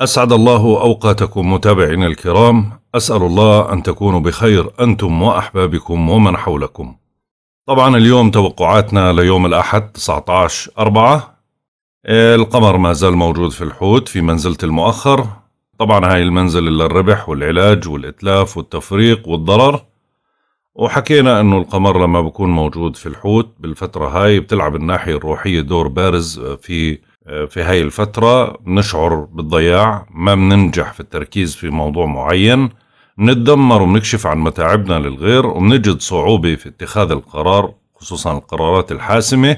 أسعد الله أوقاتكم متابعينا الكرام أسأل الله أن تكونوا بخير أنتم وأحبابكم ومن حولكم طبعا اليوم توقعاتنا ليوم الأحد 19 أربعة القمر ما زال موجود في الحوت في منزلة المؤخر طبعا هاي المنزل اللي الربح والعلاج والإتلاف والتفريق والضرر وحكينا أنه القمر لما بكون موجود في الحوت بالفترة هاي بتلعب الناحية الروحية دور بارز في في هاي الفترة نشعر بالضياع ما بننجح في التركيز في موضوع معين نتدمر ونكشف عن متاعبنا للغير ونجد صعوبة في اتخاذ القرار خصوصا القرارات الحاسمة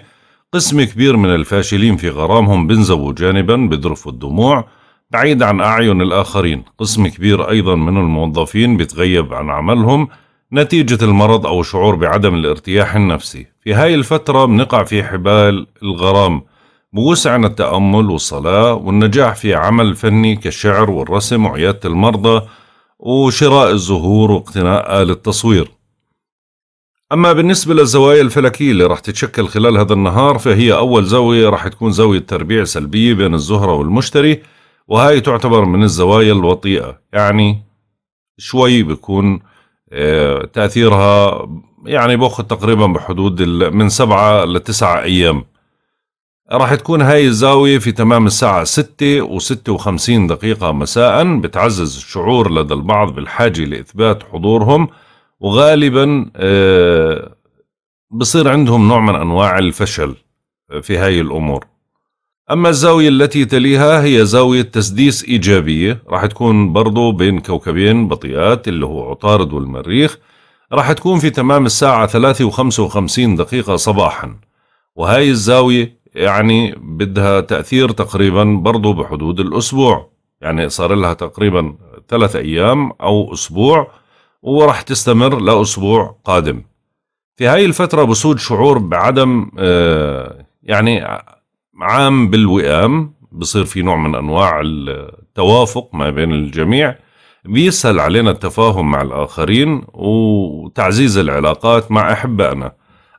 قسم كبير من الفاشلين في غرامهم بنزووا جانبا بيذرفوا الدموع بعيد عن أعين الآخرين قسم كبير أيضا من الموظفين بيتغيب عن عملهم نتيجة المرض أو شعور بعدم الارتياح النفسي في هاي الفترة بنقع في حبال الغرام بوسعنا التأمل والصلاة والنجاح في عمل فني كالشعر والرسم وعيادة المرضى وشراء الزهور واقتناء آل التصوير أما بالنسبة للزوايا الفلكية اللي راح تتشكل خلال هذا النهار فهي أول زاوية راح تكون زاوية تربيع سلبية بين الزهرة والمشتري وهاي تعتبر من الزوايا الوطيئة يعني شوي بيكون آه، تأثيرها يعني باخذ تقريبا بحدود من سبعة لتسعة أيام راح تكون هاي الزاوية في تمام الساعة 6 و 56 دقيقة مساء بتعزز الشعور لدى البعض بالحاجة لإثبات حضورهم وغالبا آه، بصير عندهم نوع من أنواع الفشل آه، في هاي الأمور أما الزاوية التي تليها هي زاوية تسديس إيجابية راح تكون برضو بين كوكبين بطيئات اللي هو عطارد والمريخ راح تكون في تمام الساعة 3 و 55 دقيقة صباحا وهاي الزاوية يعني بدها تأثير تقريبا برضه بحدود الأسبوع يعني صار لها تقريبا ثلاث أيام أو أسبوع وراح تستمر لأسبوع قادم في هاي الفترة بسود شعور بعدم آه، يعني عام بالوئام بصير في نوع من أنواع التوافق ما بين الجميع بيسهل علينا التفاهم مع الآخرين وتعزيز العلاقات مع أحبائنا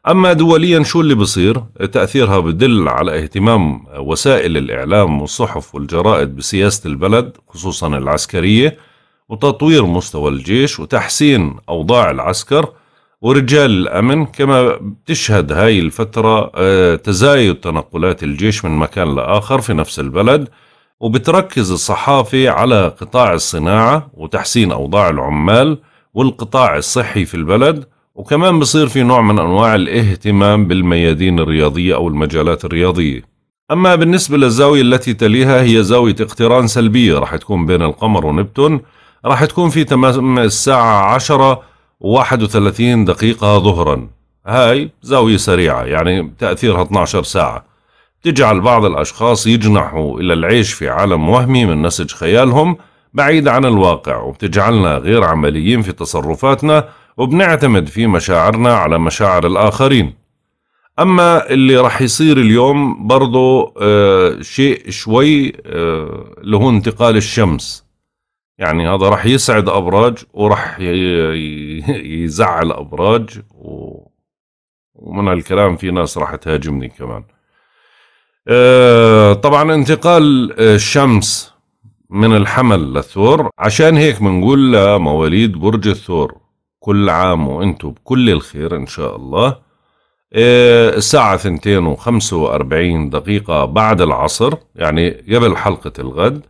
أما دوليا شو اللي بصير؟ تأثيرها بدل على اهتمام وسائل الإعلام والصحف والجرائد بسياسة البلد خصوصا العسكرية وتطوير مستوى الجيش وتحسين أوضاع العسكر ورجال الأمن كما بتشهد هاي الفترة آه، تزايد تنقلات الجيش من مكان لآخر في نفس البلد وبتركز الصحافة على قطاع الصناعة وتحسين أوضاع العمال والقطاع الصحي في البلد وكمان بصير في نوع من أنواع الاهتمام بالميادين الرياضية أو المجالات الرياضية أما بالنسبة للزاوية التي تليها هي زاوية اقتران سلبية راح تكون بين القمر ونبتون راح تكون في تمام الساعة 10 و31 دقيقة ظهرا هاي زاوية سريعة يعني تأثيرها 12 ساعة تجعل بعض الأشخاص يجنحوا إلى العيش في عالم وهمي من نسج خيالهم بعيد عن الواقع وبتجعلنا غير عمليين في تصرفاتنا وبنعتمد في مشاعرنا على مشاعر الآخرين أما اللي رح يصير اليوم برضو آه شيء شوي آه اللي هو انتقال الشمس يعني هذا رح يسعد أبراج ورح يزعل أبراج و ومن هالكلام في ناس راح تهاجمني كمان آه طبعا انتقال آه، الشمس من الحمل للثور عشان هيك بنقول لمواليد برج الثور كل عام وانتم بكل الخير ان شاء الله إيه، الساعة ثنتين وخمسة وأربعين دقيقة بعد العصر يعني قبل حلقة الغد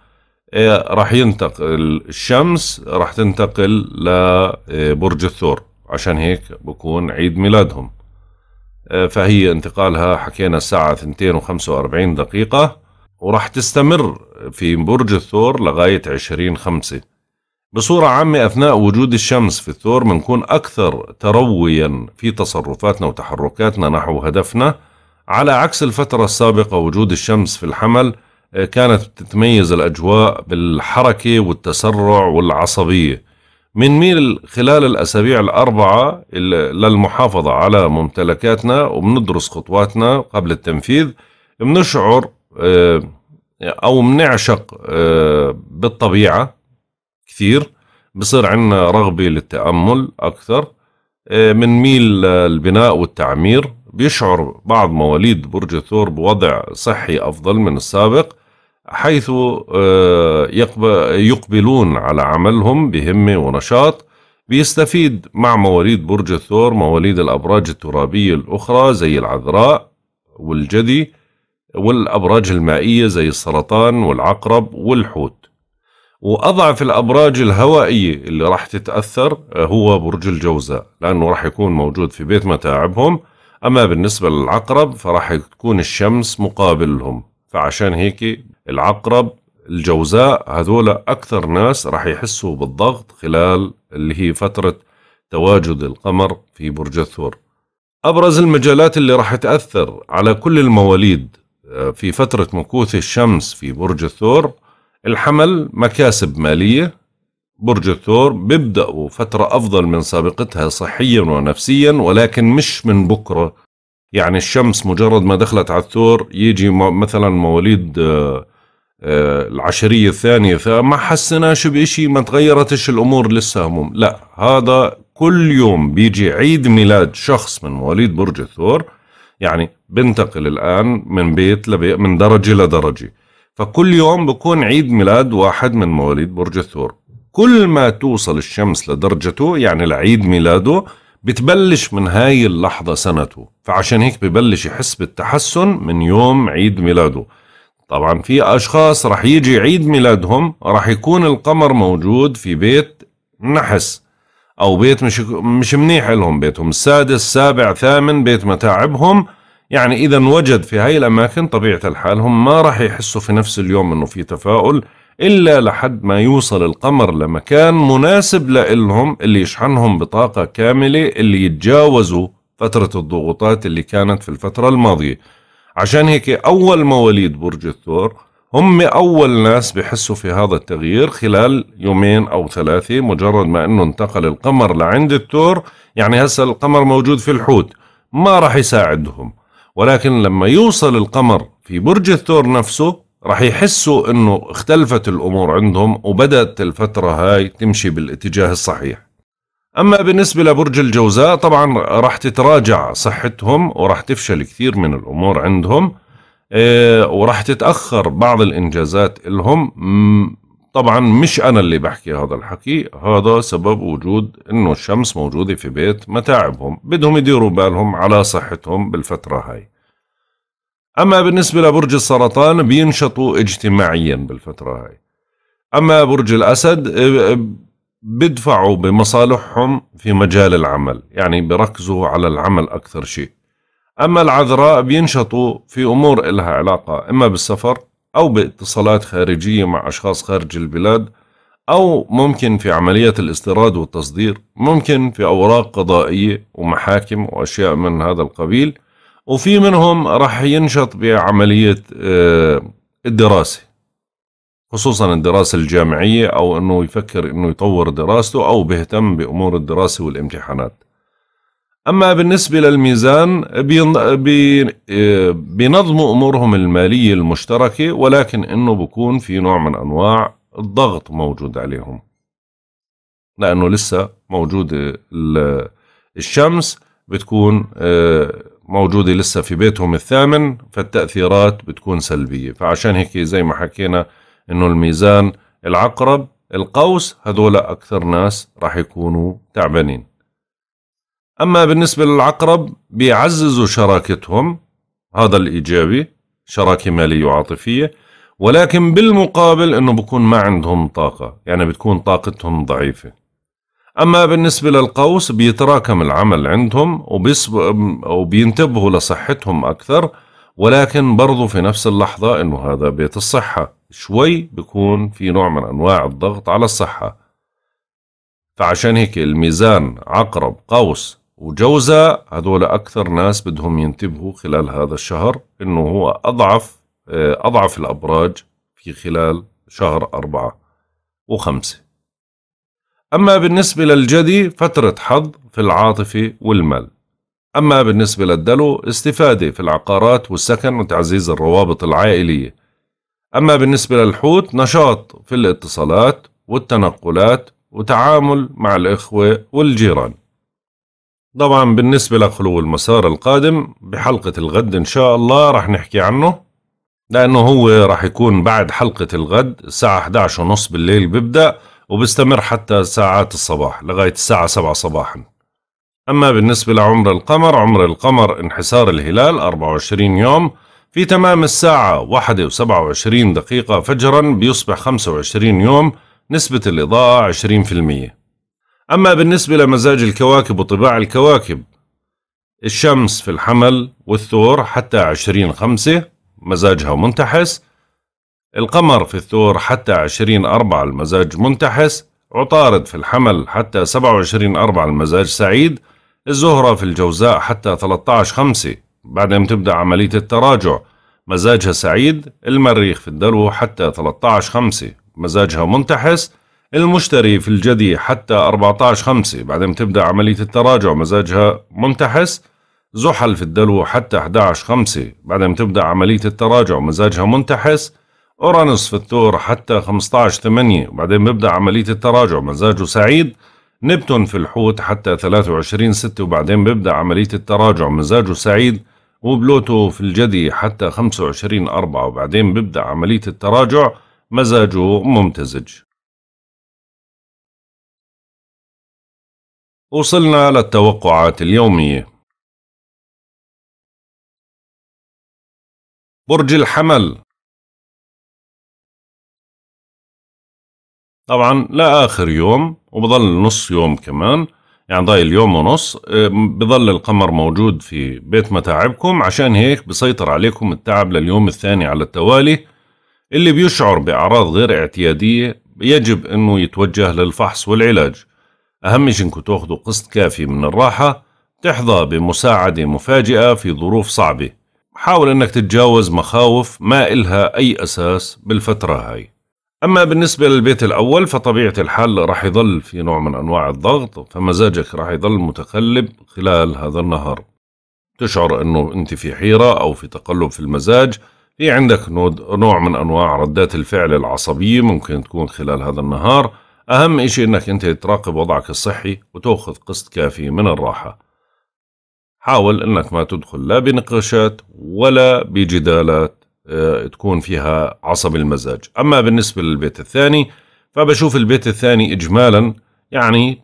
إيه، راح ينتقل الشمس راح تنتقل لبرج إيه، الثور عشان هيك بكون عيد ميلادهم فهي انتقالها حكينا الساعة ثنتين وخمسة وأربعين دقيقة وراح تستمر في برج الثور لغاية عشرين خمسة بصورة عامة أثناء وجود الشمس في الثور بنكون أكثر ترويا في تصرفاتنا وتحركاتنا نحو هدفنا على عكس الفترة السابقة وجود الشمس في الحمل آه، كانت تتميز الأجواء بالحركة والتسرع والعصبية بنميل خلال الأسابيع الأربعة للمحافظة على ممتلكاتنا وبندرس خطواتنا قبل التنفيذ بنشعر آه، أو بنعشق آه، بالطبيعة كثير بصير عندنا رغبة للتأمل أكثر آه، ميل البناء والتعمير بيشعر بعض مواليد برج الثور بوضع صحي أفضل من السابق حيث آه، يقبلون على عملهم بهمة ونشاط بيستفيد مع مواليد برج الثور مواليد الأبراج الترابية الأخرى زي العذراء والجدي والأبراج المائية زي السرطان والعقرب والحوت واضعف الابراج الهوائيه اللي راح تتاثر آه، هو برج الجوزاء لانه راح يكون موجود في بيت متاعبهم اما بالنسبه للعقرب فراح تكون الشمس مقابلهم فعشان هيك العقرب الجوزاء هذول اكثر ناس راح يحسوا بالضغط خلال اللي هي فتره تواجد القمر في برج الثور ابرز المجالات اللي راح تاثر على كل المواليد آه، في فتره مكوث الشمس في برج الثور الحمل مكاسب مالية برج الثور بيبدأوا فترة أفضل من سابقتها صحيا ونفسيا ولكن مش من بكرة يعني الشمس مجرد ما دخلت على الثور يجي مثلا مواليد آه، آه، العشرية الثانية فما حسناش بإشي ما تغيرتش الأمور لسه هموم لا هذا كل يوم بيجي عيد ميلاد شخص من مواليد برج الثور يعني بنتقل الآن من بيت لبيت من درجة لدرجة فكل يوم بكون عيد ميلاد واحد من مواليد برج الثور كل ما توصل الشمس لدرجته يعني لعيد ميلاده بتبلش من هاي اللحظة سنته فعشان هيك ببلش يحس بالتحسن من يوم عيد ميلاده طبعا في أشخاص رح يجي عيد ميلادهم رح يكون القمر موجود في بيت نحس أو بيت مش, مش منيح لهم بيتهم السادس سابع ثامن بيت متاعبهم يعني إذا وجد في هاي الأماكن طبيعة الحال هم ما راح يحسوا في نفس اليوم أنه في تفاؤل إلا لحد ما يوصل القمر لمكان مناسب لإلهم اللي يشحنهم بطاقة كاملة اللي يتجاوزوا فترة الضغوطات اللي كانت في الفترة الماضية عشان هيك أول مواليد برج الثور هم أول ناس بحسوا في هذا التغيير خلال يومين أو ثلاثة مجرد ما أنه انتقل القمر لعند الثور يعني هسا القمر موجود في الحوت ما راح يساعدهم ولكن لما يوصل القمر في برج الثور نفسه راح يحسوا انه اختلفت الامور عندهم وبدات الفتره هاي تمشي بالاتجاه الصحيح اما بالنسبه لبرج الجوزاء طبعا راح تتراجع صحتهم وراح تفشل كثير من الامور عندهم إيه، وراح تتاخر بعض الانجازات لهم طبعا مش أنا اللي بحكي هذا الحكي هذا سبب وجود إنه الشمس موجودة في بيت متاعبهم بدهم يديروا بالهم على صحتهم بالفترة هاي أما بالنسبة لبرج السرطان بينشطوا اجتماعيا بالفترة هاي أما برج الأسد آه، آه، بدفعوا بمصالحهم في مجال العمل يعني بركزوا على العمل أكثر شيء أما العذراء بينشطوا في أمور إلها علاقة إما بالسفر أو باتصالات خارجية مع أشخاص خارج البلاد أو ممكن في عملية الاستيراد والتصدير ممكن في أوراق قضائية ومحاكم وأشياء من هذا القبيل وفي منهم راح ينشط بعملية آه، الدراسة خصوصا الدراسة الجامعية أو أنه يفكر أنه يطور دراسته أو بيهتم بأمور الدراسة والامتحانات أما بالنسبة للميزان بينظموا أمورهم المالية المشتركة ولكن إنه بكون في نوع من أنواع الضغط موجود عليهم لأنه لسه موجودة الشمس بتكون آه، موجودة لسه في بيتهم الثامن فالتأثيرات بتكون سلبية فعشان هيك زي ما حكينا إنه الميزان العقرب القوس هذول أكثر ناس راح يكونوا تعبانين أما بالنسبة للعقرب بيعززوا شراكتهم هذا الإيجابي شراكة مالية وعاطفية ولكن بالمقابل أنه بكون ما عندهم طاقة يعني بتكون طاقتهم ضعيفة أما بالنسبة للقوس بيتراكم العمل عندهم وبينتبهوا لصحتهم أكثر ولكن برضو في نفس اللحظة أنه هذا بيت الصحة شوي بيكون في نوع من أنواع الضغط على الصحة فعشان هيك الميزان عقرب قوس وجوزاء هذول أكثر ناس بدهم ينتبهوا خلال هذا الشهر إنه هو أضعف آه، أضعف الأبراج في خلال شهر أربعة وخمسة أما بالنسبة للجدي فترة حظ في العاطفة والمال أما بالنسبة للدلو استفادة في العقارات والسكن وتعزيز الروابط العائلية أما بالنسبة للحوت نشاط في الاتصالات والتنقلات وتعامل مع الإخوة والجيران طبعا بالنسبة لخلو المسار القادم بحلقة الغد إن شاء الله رح نحكي عنه لأنه هو رح يكون بعد حلقة الغد الساعة 11 ونص بالليل ببدأ وبستمر حتى ساعات الصباح لغاية الساعة 7 صباحا أما بالنسبة لعمر القمر عمر القمر انحسار الهلال 24 يوم في تمام الساعة 1 و27 دقيقة فجرا بيصبح 25 يوم نسبة الإضاءة 20% أما بالنسبة لمزاج الكواكب وطباع الكواكب الشمس في الحمل والثور حتى عشرين خمسة مزاجها منتحس القمر في الثور حتى عشرين أربعة المزاج منتحس عطارد في الحمل حتى سبعة وعشرين أربعة المزاج سعيد الزهرة في الجوزاء حتى ثلاثة عشر خمسة بعدين تبدأ عملية التراجع مزاجها سعيد المريخ في الدلو حتى ثلاثة عشر خمسة مزاجها منتحس المشتري في الجدي حتى 14 5 بعدين تبدأ عملية التراجع مزاجها منتحس زحل في الدلو حتى 11 5 بعدين تبدأ عملية التراجع مزاجها منتحس أورانوس في الثور حتى 15 8 وبعدين بيبدأ عملية التراجع مزاجه سعيد نبتون في الحوت حتى 23 6 وبعدين بيبدأ عملية التراجع مزاجه سعيد وبلوتو في الجدي حتى 25 4 وبعدين بيبدأ عملية التراجع مزاجه ممتزج وصلنا للتوقعات اليومية برج الحمل طبعا لا آخر يوم وبضل نص يوم كمان يعني ضايل يوم ونص بضل القمر موجود في بيت متاعبكم عشان هيك بسيطر عليكم التعب لليوم الثاني على التوالي اللي بيشعر بأعراض غير اعتيادية يجب أنه يتوجه للفحص والعلاج أهم شي إنكم تاخدوا قسط كافي من الراحة تحظى بمساعدة مفاجئة في ظروف صعبة حاول أنك تتجاوز مخاوف ما إلها أي أساس بالفترة هاي أما بالنسبة للبيت الأول فطبيعة الحال رح يظل في نوع من أنواع الضغط فمزاجك رح يظل متقلب خلال هذا النهار تشعر أنه أنت في حيرة أو في تقلب في المزاج في عندك نوع من أنواع ردات الفعل العصبية ممكن تكون خلال هذا النهار أهم إشي إنك أنت تراقب وضعك الصحي وتأخذ قسط كافي من الراحة حاول إنك ما تدخل لا بنقاشات ولا بجدالات آه، تكون فيها عصب المزاج أما بالنسبة للبيت الثاني فبشوف البيت الثاني إجمالا يعني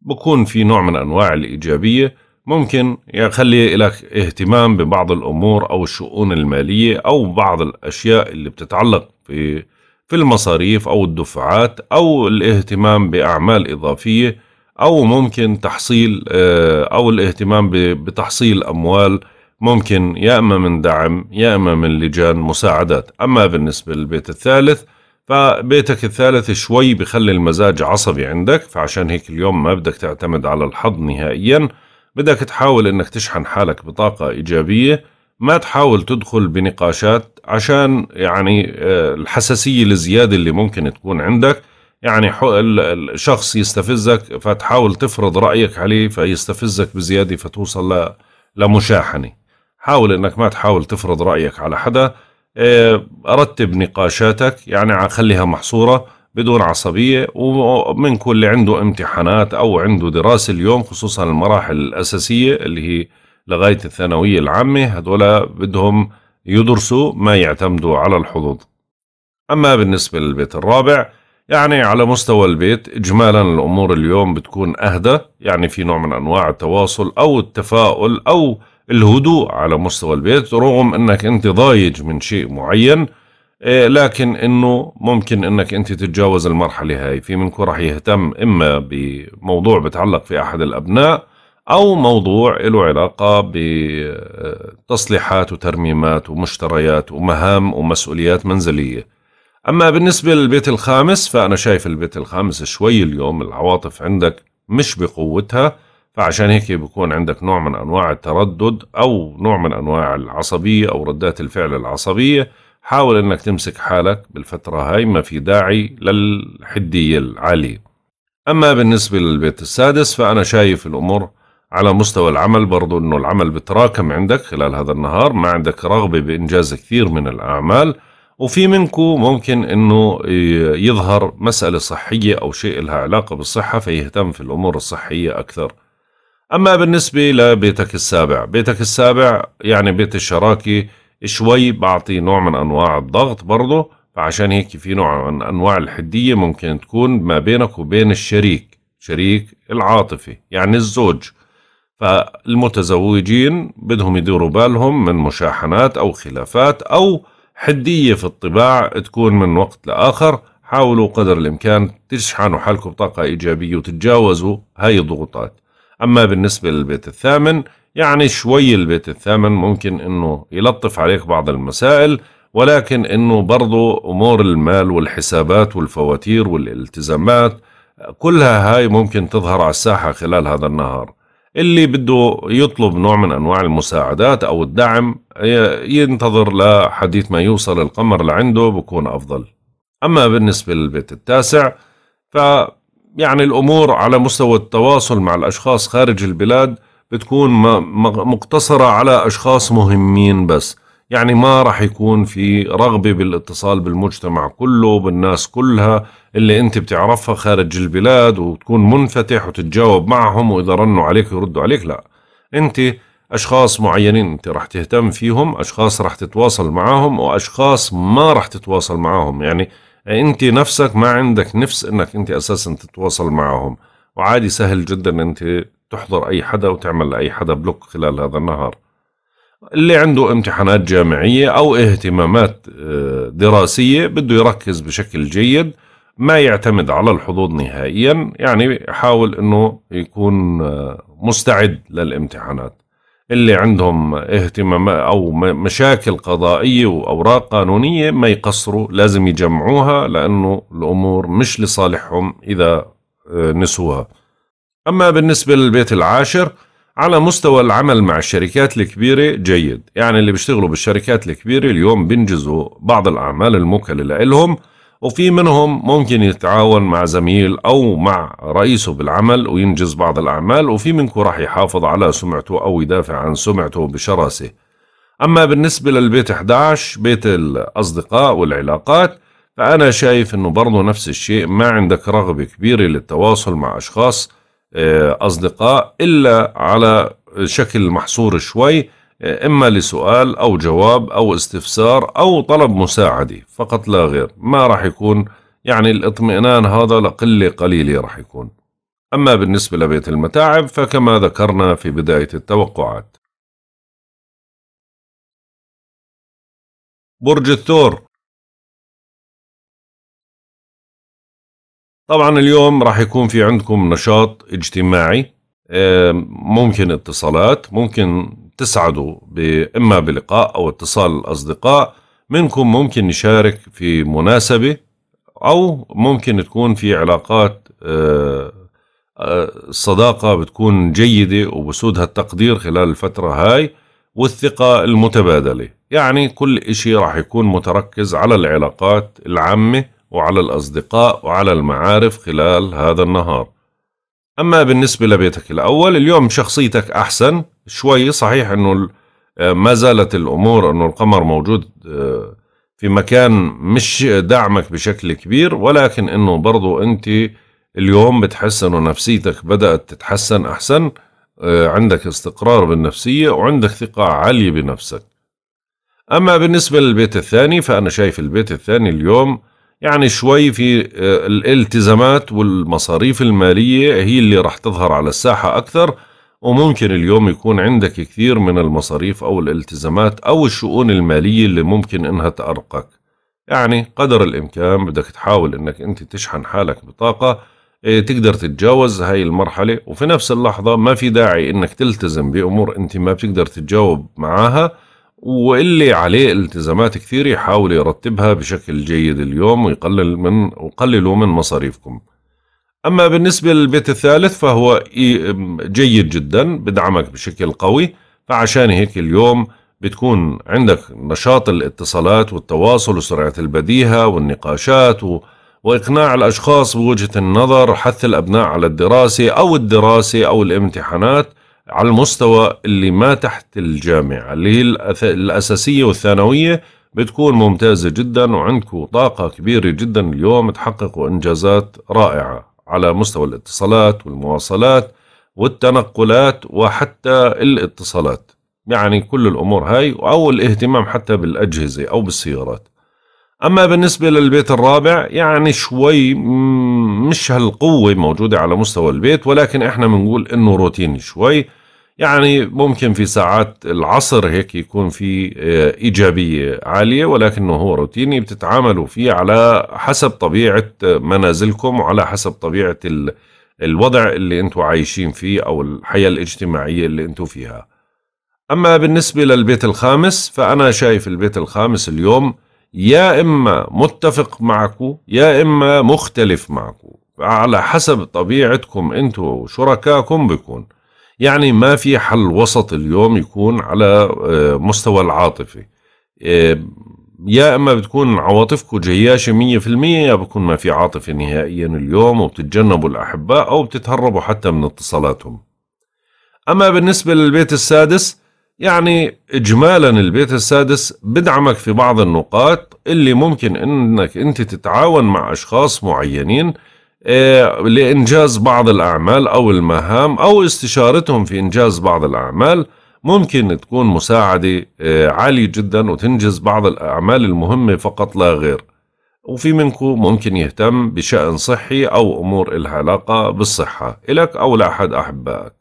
بكون في نوع من أنواع الإيجابية ممكن يخلي لك اهتمام ببعض الأمور أو الشؤون المالية أو بعض الأشياء اللي بتتعلق في في المصاريف أو الدفعات أو الاهتمام بأعمال إضافية أو ممكن تحصيل آه، أو الاهتمام بتحصيل أموال ممكن يا إما من دعم يا إما من لجان مساعدات أما بالنسبة للبيت الثالث فبيتك الثالث شوي بخلي المزاج عصبي عندك فعشان هيك اليوم ما بدك تعتمد على الحظ نهائيا بدك تحاول انك تشحن حالك بطاقة ايجابية ما تحاول تدخل بنقاشات عشان يعني آه، الحساسية الزيادة اللي ممكن تكون عندك يعني الشخص يستفزك فتحاول تفرض رأيك عليه فيستفزك بزيادة فتوصل لمشاحنة حاول انك ما تحاول تفرض رأيك على حدا آه، رتب نقاشاتك يعني خليها محصورة بدون عصبية ومن كل عنده امتحانات أو عنده دراسة اليوم خصوصا المراحل الأساسية اللي هي لغايه الثانويه العامه هدول بدهم يدرسوا ما يعتمدوا على الحظوظ اما بالنسبه للبيت الرابع يعني على مستوى البيت اجمالا الامور اليوم بتكون اهدى يعني في نوع من انواع التواصل او التفاؤل او الهدوء على مستوى البيت رغم انك انت ضايج من شيء معين إيه، لكن انه ممكن انك انت تتجاوز المرحله هاي في منكم راح يهتم اما بموضوع بتعلق في احد الابناء أو موضوع له علاقة بتصليحات وترميمات ومشتريات ومهام ومسؤوليات منزلية أما بالنسبة للبيت الخامس فأنا شايف البيت الخامس شوي اليوم العواطف عندك مش بقوتها فعشان هيك بيكون عندك نوع من أنواع التردد أو نوع من أنواع العصبية أو ردات الفعل العصبية حاول أنك تمسك حالك بالفترة هاي ما في داعي للحدية العالية أما بالنسبة للبيت السادس فأنا شايف الأمور على مستوى العمل برضو انه العمل بتراكم عندك خلال هذا النهار ما عندك رغبة بانجاز كثير من الاعمال وفي منكم ممكن انه يظهر مسألة صحية او شيء لها علاقة بالصحة فيهتم في الامور الصحية اكثر اما بالنسبة لبيتك السابع بيتك السابع يعني بيت الشراكة شوي بعطي نوع من انواع الضغط برضه فعشان هيك في نوع من انواع الحدية ممكن تكون ما بينك وبين الشريك شريك العاطفي يعني الزوج فالمتزوجين بدهم يديروا بالهم من مشاحنات أو خلافات أو حدية في الطباع تكون من وقت لآخر حاولوا قدر الإمكان تشحنوا حالكم بطاقة إيجابية وتتجاوزوا هاي الضغوطات أما بالنسبة للبيت الثامن يعني شوي البيت الثامن ممكن أنه يلطف عليك بعض المسائل ولكن أنه برضو أمور المال والحسابات والفواتير والالتزامات كلها هاي ممكن تظهر على الساحة خلال هذا النهار اللي بده يطلب نوع من أنواع المساعدات أو الدعم ينتظر لحديث ما يوصل القمر لعنده بكون أفضل أما بالنسبة للبيت التاسع ف يعني الأمور على مستوى التواصل مع الأشخاص خارج البلاد بتكون مقتصرة على أشخاص مهمين بس يعني ما راح يكون في رغبة بالاتصال بالمجتمع كله بالناس كلها اللي انت بتعرفها خارج البلاد وتكون منفتح وتتجاوب معهم واذا رنوا عليك يردوا عليك لا انت اشخاص معينين انت راح تهتم فيهم اشخاص راح تتواصل معاهم واشخاص ما راح تتواصل معاهم يعني انت نفسك ما عندك نفس انك انت اساسا تتواصل معاهم وعادي سهل جدا انت تحضر اي حدا وتعمل لاي حدا بلوك خلال هذا النهار اللي عنده امتحانات جامعية أو اهتمامات آه، دراسية بده يركز بشكل جيد ما يعتمد على الحظوظ نهائيا يعني يحاول أنه يكون آه، مستعد للامتحانات اللي عندهم اهتمام أو مشاكل قضائية وأوراق قانونية ما يقصروا لازم يجمعوها لأنه الأمور مش لصالحهم إذا آه، نسوها أما بالنسبة للبيت العاشر على مستوى العمل مع الشركات الكبيرة جيد يعني اللي بيشتغلوا بالشركات الكبيرة اليوم بينجزوا بعض الأعمال الموكلة لهم وفي منهم ممكن يتعاون مع زميل أو مع رئيسه بالعمل وينجز بعض الأعمال وفي منكم راح يحافظ على سمعته أو يدافع عن سمعته بشراسة أما بالنسبة للبيت 11 بيت الأصدقاء والعلاقات فأنا شايف أنه برضه نفس الشيء ما عندك رغبة كبيرة للتواصل مع أشخاص آه، أصدقاء إلا على شكل محصور شوي آه، إما لسؤال أو جواب أو استفسار أو طلب مساعدة فقط لا غير ما راح يكون يعني الاطمئنان هذا لقلة قليلة راح يكون أما بالنسبة لبيت المتاعب فكما ذكرنا في بداية التوقعات برج الثور طبعا اليوم راح يكون في عندكم نشاط اجتماعي ممكن اتصالات ممكن تسعدوا إما بلقاء أو اتصال الأصدقاء منكم ممكن نشارك في مناسبة أو ممكن تكون في علاقات الصداقة آه، آه، بتكون جيدة وبسودها التقدير خلال الفترة هاي والثقة المتبادلة يعني كل إشي راح يكون متركز على العلاقات العامة وعلى الأصدقاء وعلى المعارف خلال هذا النهار أما بالنسبة لبيتك الأول اليوم شخصيتك أحسن شوي صحيح أنه آه، ما زالت الأمور أنه القمر موجود آه، في مكان مش دعمك بشكل كبير ولكن أنه برضو أنت اليوم بتحس أنه نفسيتك بدأت تتحسن أحسن آه، عندك استقرار بالنفسية وعندك ثقة عالية بنفسك أما بالنسبة للبيت الثاني فأنا شايف البيت الثاني اليوم يعني شوي في آه، الالتزامات والمصاريف المالية هي اللي راح تظهر على الساحة أكثر وممكن اليوم يكون عندك كثير من المصاريف أو الالتزامات أو الشؤون المالية اللي ممكن إنها تأرقك يعني قدر الإمكان بدك تحاول إنك أنت تشحن حالك بطاقة آه، تقدر تتجاوز هاي المرحلة وفي نفس اللحظة ما في داعي إنك تلتزم بأمور أنت ما بتقدر تتجاوب معاها واللي عليه التزامات كثير يحاول يرتبها بشكل جيد اليوم ويقلل من وقللوا من مصاريفكم أما بالنسبة للبيت الثالث فهو جيد جدا بدعمك بشكل قوي فعشان هيك اليوم بتكون عندك نشاط الاتصالات والتواصل وسرعة البديهة والنقاشات و... وإقناع الأشخاص بوجهة النظر حث الأبناء على الدراسة أو الدراسة أو الامتحانات على المستوى اللي ما تحت الجامعة اللي هي الأساسية والثانوية بتكون ممتازة جدا وعندكم طاقة كبيرة جدا اليوم تحققوا إنجازات رائعة على مستوى الاتصالات والمواصلات والتنقلات وحتى الاتصالات يعني كل الأمور هاي أو الاهتمام حتى بالأجهزة أو بالسيارات أما بالنسبة للبيت الرابع يعني شوي مش هالقوة موجودة على مستوى البيت ولكن إحنا بنقول إنه روتيني شوي يعني ممكن في ساعات العصر هيك يكون في آه، إيجابية عالية ولكنه هو روتيني بتتعاملوا فيه على حسب طبيعة آه، منازلكم وعلى حسب طبيعة الوضع اللي أنتم عايشين فيه أو الحياة الاجتماعية اللي أنتم فيها أما بالنسبة للبيت الخامس فأنا شايف البيت الخامس اليوم يا إما متفق معكم يا إما مختلف معكم على حسب طبيعتكم أنتم وشركائكم بيكون يعني ما في حل وسط اليوم يكون على آه، مستوى العاطفة آه، يا اما بتكون عواطفكم جياشه 100% يا بكون ما في عاطفه نهائيا اليوم وبتتجنبوا الاحباء او بتتهربوا حتى من اتصالاتهم. اما بالنسبه للبيت السادس يعني اجمالا البيت السادس بدعمك في بعض النقاط اللي ممكن انك انت تتعاون مع اشخاص معينين إيه، لإنجاز بعض الأعمال أو المهام أو استشارتهم في إنجاز بعض الأعمال ممكن تكون مساعدة إيه، عالية جدا وتنجز بعض الأعمال المهمة فقط لا غير وفي منكم ممكن يهتم بشأن صحي أو أمور إلها علاقة بالصحة إلك أو لأحد أحبائك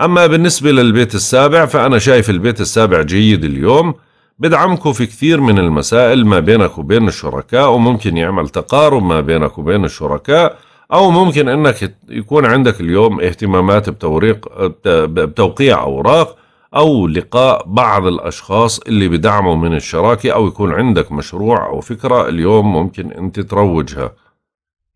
أما بالنسبة للبيت السابع فأنا شايف البيت السابع جيد اليوم بدعمكم في كثير من المسائل ما بينك وبين الشركاء وممكن يعمل تقارب ما بينك وبين الشركاء أو ممكن أنك يكون عندك اليوم اهتمامات بتوريق بتوقيع أوراق أو لقاء بعض الأشخاص اللي بدعموا من الشراكة أو يكون عندك مشروع أو فكرة اليوم ممكن أنت تروجها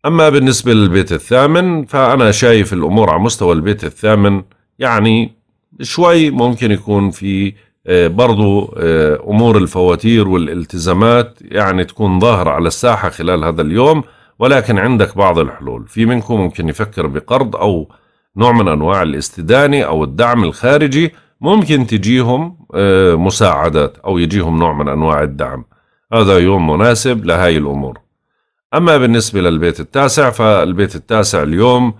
أما بالنسبة للبيت الثامن فأنا شايف الأمور على مستوى البيت الثامن يعني شوي ممكن يكون في آه، برضو آه، أمور الفواتير والالتزامات يعني تكون ظاهرة على الساحة خلال هذا اليوم ولكن عندك بعض الحلول في منكم ممكن يفكر بقرض أو نوع من أنواع الاستدانة أو الدعم الخارجي ممكن تجيهم آه، مساعدات أو يجيهم نوع من أنواع الدعم هذا يوم مناسب لهاي الأمور أما بالنسبة للبيت التاسع فالبيت التاسع اليوم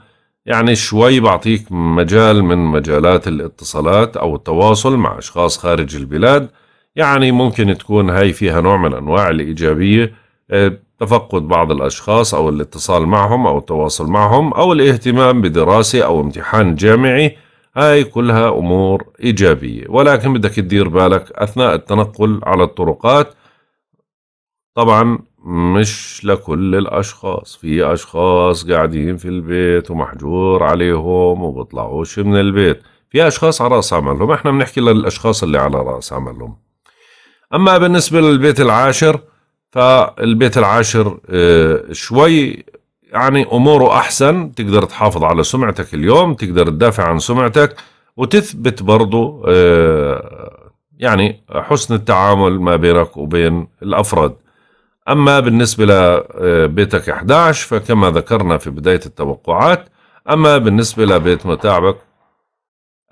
يعني شوي بعطيك مجال من مجالات الاتصالات أو التواصل مع أشخاص خارج البلاد يعني ممكن تكون هاي فيها نوع من أنواع الإيجابية آه، تفقد بعض الأشخاص أو الاتصال معهم أو التواصل معهم أو الاهتمام بدراسة أو امتحان جامعي هاي كلها أمور إيجابية ولكن بدك تدير بالك أثناء التنقل على الطرقات طبعا مش لكل الأشخاص في أشخاص قاعدين في البيت ومحجور عليهم وبطلعوش من البيت في أشخاص على رأس عملهم احنا بنحكي للأشخاص اللي على رأس عملهم أما بالنسبة للبيت العاشر فالبيت العاشر آه، شوي يعني اموره احسن تقدر تحافظ على سمعتك اليوم تقدر تدافع عن سمعتك وتثبت برضو آه، يعني حسن التعامل ما بينك وبين الافراد اما بالنسبه لبيتك آه، 11 فكما ذكرنا في بدايه التوقعات اما بالنسبه لبيت متاعبك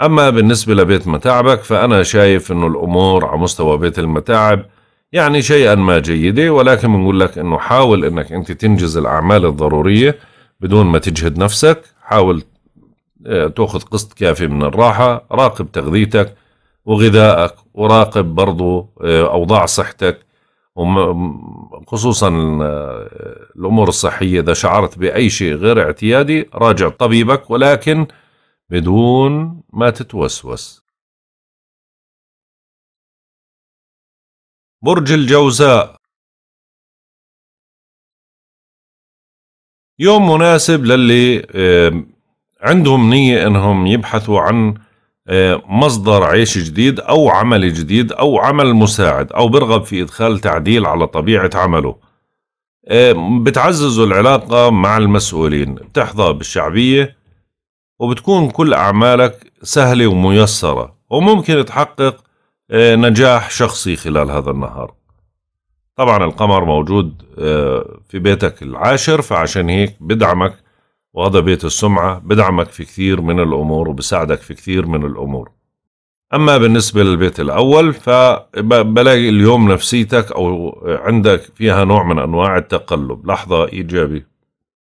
اما بالنسبه لبيت متاعبك فانا شايف انه الامور على مستوى بيت المتاعب يعني شيئا ما جيدة ولكن بنقول لك انه حاول انك انت تنجز الاعمال الضرورية بدون ما تجهد نفسك حاول آه، تاخذ قسط كافي من الراحة راقب تغذيتك وغذائك وراقب برضو آه، اوضاع صحتك خصوصا آه، الامور الصحية اذا شعرت باي شيء غير اعتيادي راجع طبيبك ولكن بدون ما تتوسوس برج الجوزاء يوم مناسب للي عندهم نية انهم يبحثوا عن مصدر عيش جديد او عمل جديد او عمل مساعد او برغب في ادخال تعديل على طبيعة عمله بتعززوا العلاقة مع المسؤولين بتحظى بالشعبية وبتكون كل أعمالك سهلة وميسرة وممكن تحقق آه، نجاح شخصي خلال هذا النهار طبعا القمر موجود آه، في بيتك العاشر فعشان هيك بدعمك وهذا بيت السمعة بدعمك في كثير من الأمور وبساعدك في كثير من الأمور أما بالنسبة للبيت الأول فبلاقي اليوم نفسيتك أو عندك فيها نوع من أنواع التقلب لحظة إيجابي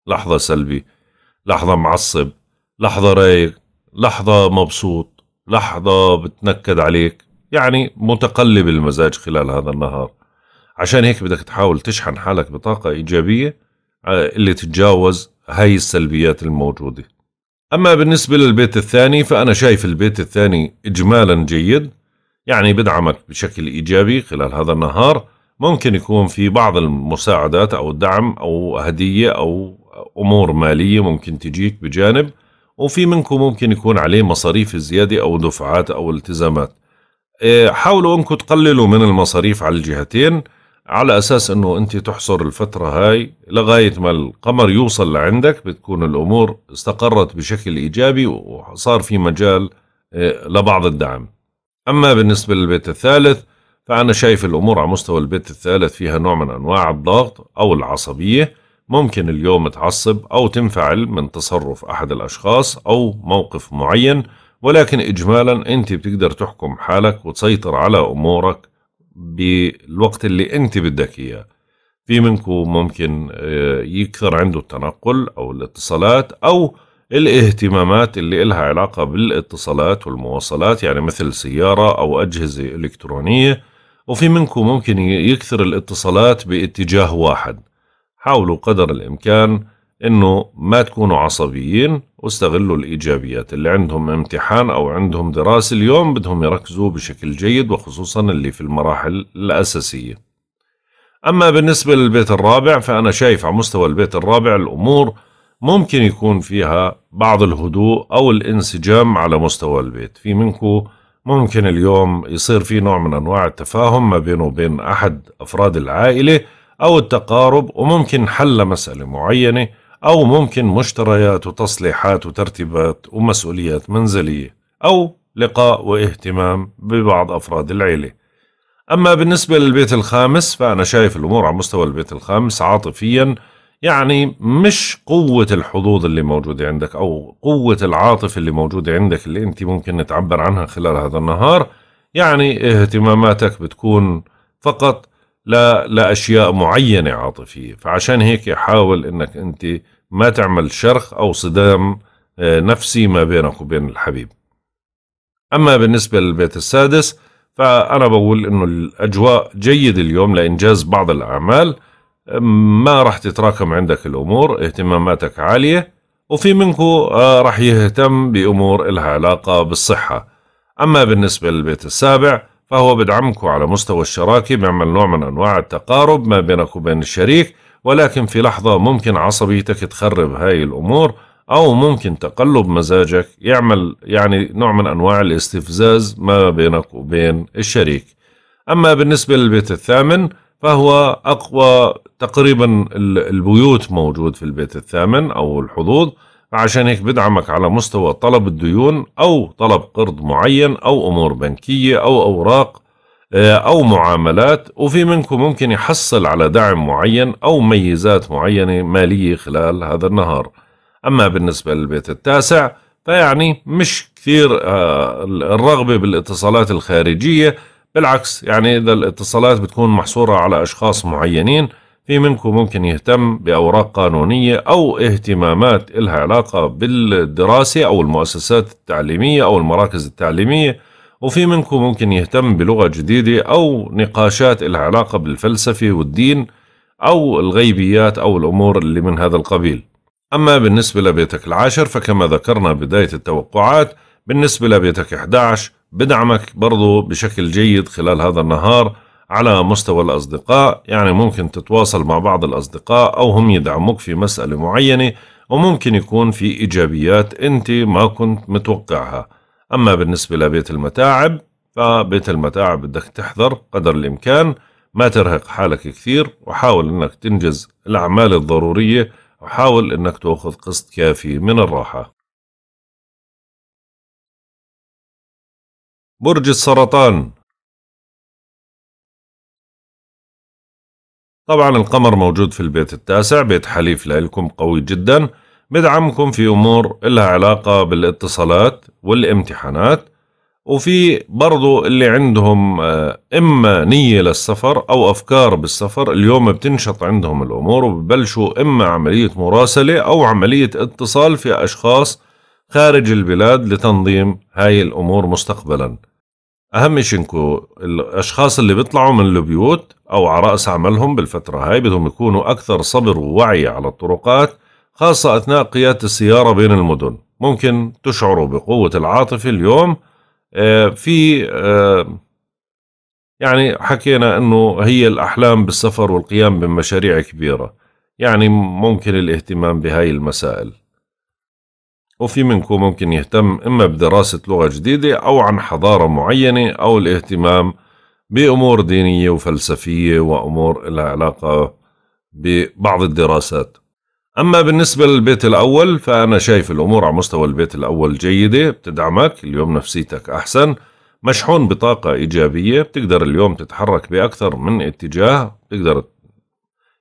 لحظة سلبي لحظة معصب لحظة رايق لحظة مبسوط لحظة بتنكد عليك يعني متقلب المزاج خلال هذا النهار عشان هيك بدك تحاول تشحن حالك بطاقة إيجابية آه، اللي تتجاوز هاي السلبيات الموجودة أما بالنسبة للبيت الثاني فأنا شايف البيت الثاني إجمالا جيد يعني بدعمك بشكل إيجابي خلال هذا النهار ممكن يكون في بعض المساعدات أو الدعم أو هدية أو أمور مالية ممكن تجيك بجانب وفي منكم ممكن يكون عليه مصاريف زيادة أو دفعات أو التزامات إيه، حاولوا انكم تقللوا من المصاريف على الجهتين على اساس انه انت تحصر الفتره هاي لغايه ما القمر يوصل لعندك بتكون الامور استقرت بشكل ايجابي وصار في مجال إيه، لبعض الدعم اما بالنسبه للبيت الثالث فانا شايف الامور على مستوى البيت الثالث فيها نوع من انواع الضغط او العصبيه ممكن اليوم تعصب او تنفعل من تصرف احد الاشخاص او موقف معين ولكن إجمالا أنت بتقدر تحكم حالك وتسيطر على أمورك بالوقت اللي أنت بدك إياه في منكم ممكن آه، يكثر عنده التنقل أو الاتصالات أو الاهتمامات اللي إلها علاقة بالاتصالات والمواصلات يعني مثل سيارة أو أجهزة إلكترونية وفي منكم ممكن يكثر الاتصالات باتجاه واحد حاولوا قدر الإمكان أنه ما تكونوا عصبيين واستغلوا الإيجابيات اللي عندهم امتحان أو عندهم دراسة اليوم بدهم يركزوا بشكل جيد وخصوصا اللي في المراحل الأساسية أما بالنسبة للبيت الرابع فأنا شايف على مستوى البيت الرابع الأمور ممكن يكون فيها بعض الهدوء أو الانسجام على مستوى البيت في منكم ممكن اليوم يصير في نوع من أنواع التفاهم ما بينه وبين أحد أفراد العائلة أو التقارب وممكن حل مسألة معينة أو ممكن مشتريات وتصليحات وترتيبات ومسؤوليات منزلية أو لقاء واهتمام ببعض أفراد العيلة أما بالنسبة للبيت الخامس فأنا شايف الأمور على مستوى البيت الخامس عاطفياً يعني مش قوة الحظوظ اللي موجودة عندك أو قوة العاطفة اللي موجودة عندك اللي أنت ممكن تعبر عنها خلال هذا النهار يعني اهتماماتك بتكون فقط لا لأشياء معينة عاطفية فعشان هيك حاول أنك أنت ما تعمل شرخ أو صدام آه، نفسي ما بينك وبين الحبيب أما بالنسبة للبيت السادس فأنا بقول أنه الأجواء جيد اليوم لإنجاز بعض الأعمال ما راح تتراكم عندك الأمور اهتماماتك عالية وفي منكو آه، راح يهتم بأمور إلها علاقة بالصحة أما بالنسبة للبيت السابع فهو بدعمكو على مستوى الشراكة بيعمل نوع من أنواع التقارب ما بينك وبين الشريك ولكن في لحظة ممكن عصبيتك تخرب هاي الأمور أو ممكن تقلب مزاجك يعمل يعني نوع من أنواع الاستفزاز ما بينك وبين الشريك أما بالنسبة للبيت الثامن فهو أقوى تقريبا البيوت موجود في البيت الثامن أو الحظوظ عشان هيك بدعمك على مستوى طلب الديون أو طلب قرض معين أو أمور بنكية أو أوراق آه، أو معاملات وفي منكم ممكن يحصل على دعم معين أو ميزات معينة مالية خلال هذا النهار أما بالنسبة للبيت التاسع فيعني مش كثير آه، الرغبة بالاتصالات الخارجية بالعكس يعني إذا الاتصالات بتكون محصورة على أشخاص معينين في منكم ممكن يهتم بأوراق قانونية أو اهتمامات إلها علاقة بالدراسة أو المؤسسات التعليمية أو المراكز التعليمية وفي منكم ممكن يهتم بلغة جديدة أو نقاشات العلاقة علاقة بالفلسفة والدين أو الغيبيات أو الأمور اللي من هذا القبيل أما بالنسبة لبيتك العاشر فكما ذكرنا بداية التوقعات بالنسبة لبيتك 11 بدعمك برضو بشكل جيد خلال هذا النهار على مستوى الأصدقاء يعني ممكن تتواصل مع بعض الأصدقاء أو هم يدعموك في مسألة معينة وممكن يكون في إيجابيات أنت ما كنت متوقعها أما بالنسبة لبيت المتاعب فبيت المتاعب بدك تحذر قدر الإمكان ما ترهق حالك كثير وحاول أنك تنجز الأعمال الضرورية وحاول أنك تأخذ قسط كافي من الراحة برج السرطان طبعا القمر موجود في البيت التاسع بيت حليف لكم قوي جدا بدعمكم في أمور لها علاقة بالاتصالات والامتحانات وفي برضو اللي عندهم آه، إما نية للسفر أو أفكار بالسفر اليوم بتنشط عندهم الأمور وببلشوا إما عملية مراسلة أو عملية اتصال في أشخاص خارج البلاد لتنظيم هاي الأمور مستقبلا أهم شيء إنكم الأشخاص اللي بيطلعوا من البيوت أو على رأس عملهم بالفترة هاي بدهم يكونوا أكثر صبر ووعي على الطرقات خاصة أثناء قيادة السيارة بين المدن ممكن تشعروا بقوة العاطفة اليوم آه، في آه، يعني حكينا أنه هي الأحلام بالسفر والقيام بمشاريع كبيرة يعني ممكن الاهتمام بهاي المسائل وفي منكم ممكن يهتم إما بدراسة لغة جديدة أو عن حضارة معينة أو الاهتمام بأمور دينية وفلسفية وأمور لها علاقة ببعض الدراسات أما بالنسبة للبيت الأول فأنا شايف الأمور على مستوى البيت الأول جيدة بتدعمك اليوم نفسيتك أحسن مشحون بطاقة إيجابية بتقدر اليوم تتحرك بأكثر من اتجاه بتقدر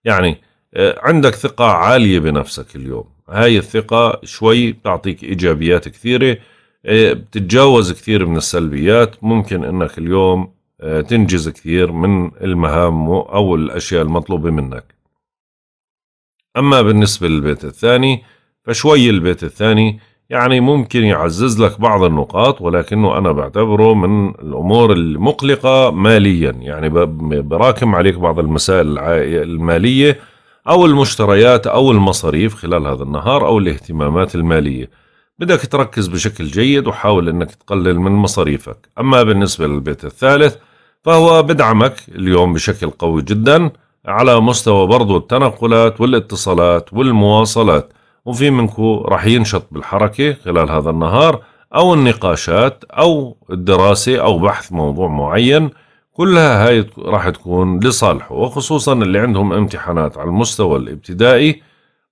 يعني آه، عندك ثقة عالية بنفسك اليوم هاي الثقة شوي بتعطيك إيجابيات كثيرة آه، بتتجاوز كثير من السلبيات ممكن أنك اليوم آه، تنجز كثير من المهام أو الأشياء المطلوبة منك أما بالنسبة للبيت الثاني فشوي البيت الثاني يعني ممكن يعزز لك بعض النقاط ولكنه أنا بعتبره من الأمور المقلقة ماليا يعني براكم عليك بعض المسائل المالية أو المشتريات أو المصاريف خلال هذا النهار أو الاهتمامات المالية بدك تركز بشكل جيد وحاول أنك تقلل من مصاريفك أما بالنسبة للبيت الثالث فهو بدعمك اليوم بشكل قوي جداً على مستوى برضو التنقلات والاتصالات والمواصلات وفي منكو رح ينشط بالحركة خلال هذا النهار أو النقاشات أو الدراسة أو بحث موضوع معين كلها هاي راح تكون لصالحه وخصوصا اللي عندهم امتحانات على المستوى الابتدائي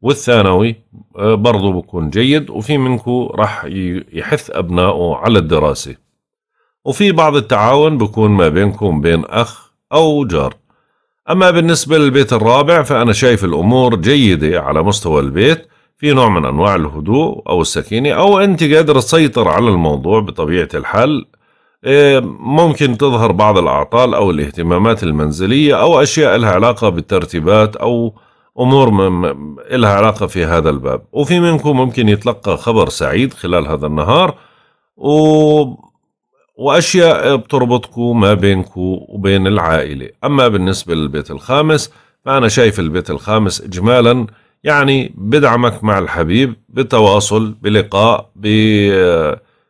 والثانوي آه، برضو بكون جيد وفي منكو راح يحث أبنائه على الدراسة وفي بعض التعاون بكون ما بينكم بين أخ أو جار أما بالنسبة للبيت الرابع فأنا شايف الأمور جيدة على مستوى البيت في نوع من أنواع الهدوء أو السكينة أو أنت قادر تسيطر على الموضوع بطبيعة الحال إيه، ممكن تظهر بعض الأعطال أو الاهتمامات المنزلية أو أشياء لها علاقة بالترتيبات أو أمور لها علاقة في هذا الباب وفي منكم ممكن يتلقى خبر سعيد خلال هذا النهار و وأشياء بتربطكم ما بينكم وبين العائلة أما بالنسبة للبيت الخامس فأنا شايف البيت الخامس إجمالا يعني بدعمك مع الحبيب بتواصل بلقاء ب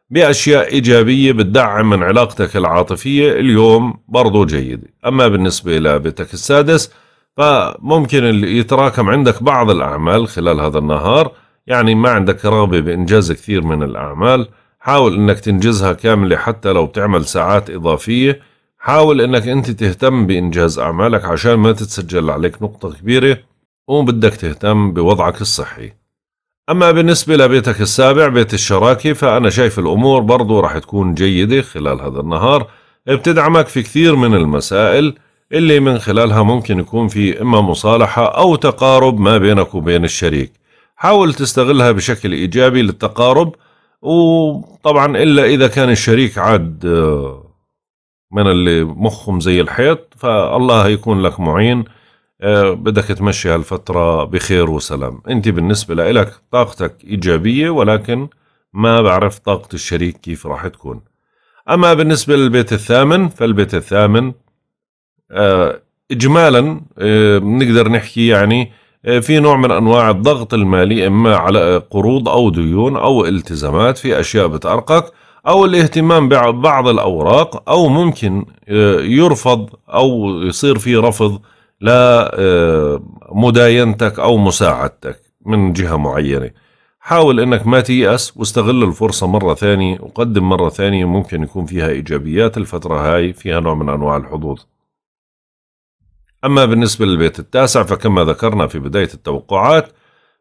بأشياء إيجابية بتدعم من علاقتك العاطفية اليوم برضو جيدة أما بالنسبة لبيتك السادس فممكن يتراكم عندك بعض الأعمال خلال هذا النهار يعني ما عندك رغبة بإنجاز كثير من الأعمال حاول انك تنجزها كاملة حتى لو بتعمل ساعات اضافية حاول انك انت تهتم بانجاز اعمالك عشان ما تتسجل عليك نقطة كبيرة وبدك تهتم بوضعك الصحي اما بالنسبة لبيتك السابع بيت الشراكة فانا شايف الامور برضو رح تكون جيدة خلال هذا النهار بتدعمك في كثير من المسائل اللي من خلالها ممكن يكون في إما مصالحة أو تقارب ما بينك وبين الشريك حاول تستغلها بشكل إيجابي للتقارب وطبعا الا اذا كان الشريك عاد آه، من اللي مخهم زي الحيط فالله يكون لك معين آه، بدك تمشي هالفترة بخير وسلام انت بالنسبة لك طاقتك ايجابية ولكن ما بعرف طاقة الشريك كيف راح تكون اما بالنسبة للبيت الثامن فالبيت الثامن آه، اجمالا بنقدر نحكي يعني آه، في نوع من انواع الضغط المالي اما على قروض او ديون او التزامات في اشياء بتارقك او الاهتمام ببعض الاوراق او ممكن آه، يرفض او يصير في رفض لمداينتك آه، او مساعدتك من جهه معينه حاول انك ما تيأس واستغل الفرصة مرة ثانية وقدم مرة ثانية ممكن يكون فيها ايجابيات الفترة هاي فيها نوع من انواع الحظوظ أما بالنسبة للبيت التاسع فكما ذكرنا في بداية التوقعات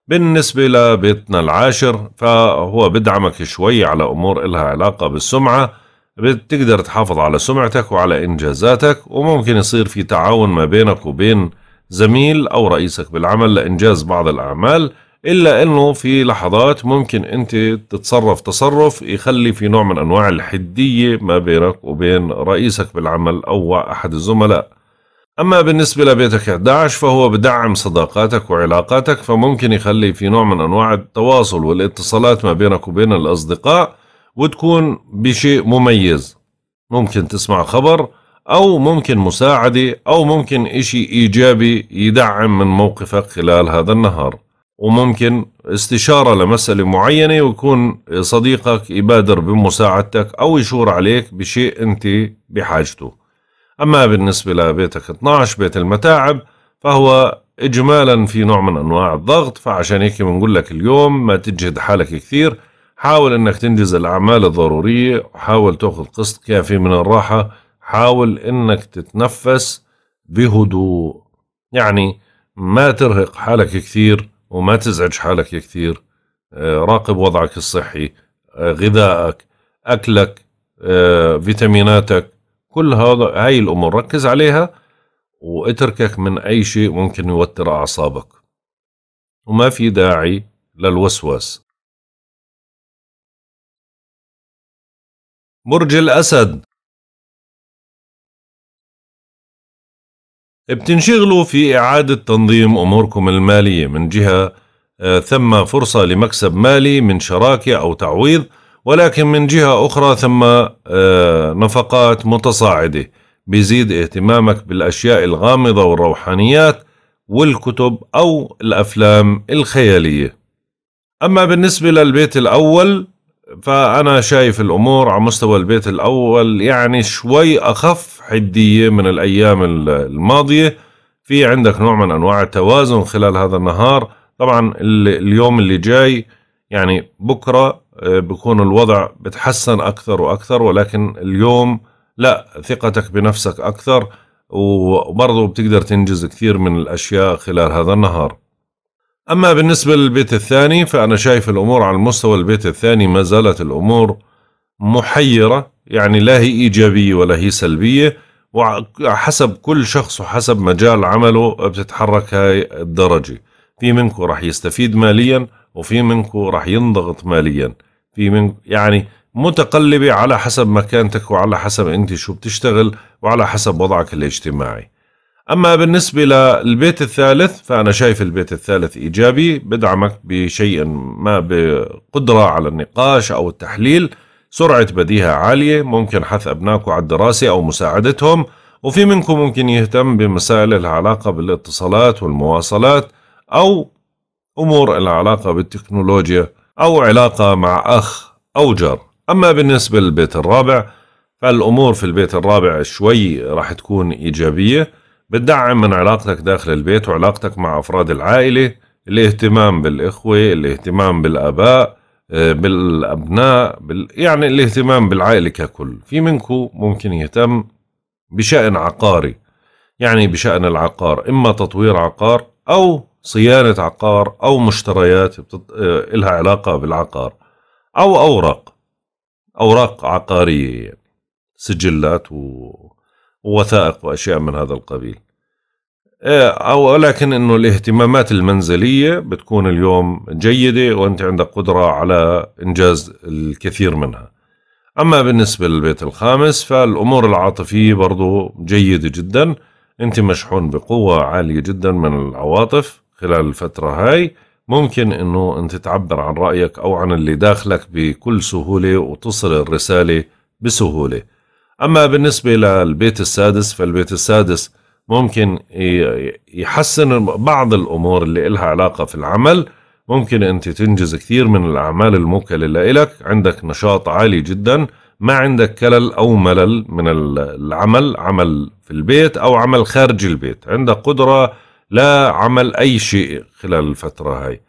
بالنسبة لبيتنا العاشر فهو بدعمك شوي على أمور إلها علاقة بالسمعة بتقدر تحافظ على سمعتك وعلى إنجازاتك وممكن يصير في تعاون ما بينك وبين زميل أو رئيسك بالعمل لإنجاز بعض الأعمال إلا أنه في لحظات ممكن أنت تتصرف تصرف يخلي في نوع من أنواع الحدية ما بينك وبين رئيسك بالعمل أو أحد الزملاء أما بالنسبة لبيتك 11 فهو بدعم صداقاتك وعلاقاتك فممكن يخلي في نوع من أنواع التواصل والاتصالات ما بينك وبين الأصدقاء وتكون بشيء مميز ممكن تسمع خبر أو ممكن مساعدة أو ممكن إشي إيجابي يدعم من موقفك خلال هذا النهار وممكن استشارة لمسألة معينة ويكون صديقك يبادر بمساعدتك أو يشور عليك بشيء أنت بحاجته أما بالنسبة لبيتك 12 بيت المتاعب فهو إجمالا في نوع من أنواع الضغط فعشان هيك بنقول لك اليوم ما تجهد حالك كثير حاول أنك تنجز الأعمال الضرورية وحاول تأخذ قسط كافي من الراحة حاول أنك تتنفس بهدوء يعني ما ترهق حالك كثير وما تزعج حالك كثير آه، راقب وضعك الصحي آه، غذائك أكلك آه، فيتاميناتك كل هذا هاي الامور ركز عليها واتركك من اي شيء ممكن يوتر اعصابك وما في داعي للوسواس برج الاسد بتنشغلوا في إعادة تنظيم أموركم المالية من جهة آه، ثم فرصة لمكسب مالي من شراكة أو تعويض ولكن من جهة أخرى ثم آه، نفقات متصاعدة بيزيد اهتمامك بالأشياء الغامضة والروحانيات والكتب أو الأفلام الخيالية أما بالنسبة للبيت الأول فأنا شايف الأمور على مستوى البيت الأول يعني شوي أخف حدية من الأيام الماضية في عندك نوع من أنواع التوازن خلال هذا النهار طبعا اليوم اللي جاي يعني بكرة آه، بيكون الوضع بتحسن أكثر وأكثر ولكن اليوم لا ثقتك بنفسك أكثر وبرضه بتقدر تنجز كثير من الأشياء خلال هذا النهار أما بالنسبة للبيت الثاني فأنا شايف الأمور على المستوى البيت الثاني ما زالت الأمور محيرة يعني لا هي إيجابية ولا هي سلبية وحسب كل شخص وحسب مجال عمله بتتحرك هاي الدرجة في منكم راح يستفيد مالياً وفي منكم راح ينضغط ماليا في من يعني متقلبة على حسب مكانتك وعلى حسب أنت شو بتشتغل وعلى حسب وضعك الاجتماعي أما بالنسبة للبيت الثالث فأنا شايف البيت الثالث إيجابي بدعمك بشيء ما بقدرة على النقاش أو التحليل سرعة بديهة عالية ممكن حث أبنائك على الدراسة أو مساعدتهم وفي منكم ممكن يهتم بمسائل العلاقة بالاتصالات والمواصلات أو أمور العلاقة بالتكنولوجيا أو علاقة مع أخ أو جار أما بالنسبة للبيت الرابع فالأمور في البيت الرابع شوي راح تكون إيجابية بتدعم من علاقتك داخل البيت وعلاقتك مع أفراد العائلة الاهتمام بالإخوة الاهتمام بالآباء آه، بالأبناء بال... يعني الاهتمام بالعائلة ككل في منكم ممكن يهتم بشأن عقاري يعني بشأن العقار إما تطوير عقار أو صيانة عقار أو مشتريات بتط... آه، لها علاقة بالعقار أو أوراق أوراق عقارية يعني سجلات و... ووثائق وأشياء من هذا القبيل آه، أو لكن أنه الاهتمامات المنزلية بتكون اليوم جيدة وأنت عندك قدرة على إنجاز الكثير منها أما بالنسبة للبيت الخامس فالأمور العاطفية برضو جيدة جداً انت مشحون بقوة عالية جدا من العواطف خلال الفترة هاي ممكن انه انت تعبر عن رأيك او عن اللي داخلك بكل سهولة وتصل الرسالة بسهولة اما بالنسبة للبيت السادس فالبيت السادس ممكن يحسن بعض الامور اللي إلها علاقة في العمل ممكن انت تنجز كثير من الاعمال الموكلة لإلك عندك نشاط عالي جدا ما عندك كلل او ملل من العمل عمل في البيت او عمل خارج البيت عندك قدرة لا عمل أي شيء خلال الفترة هاي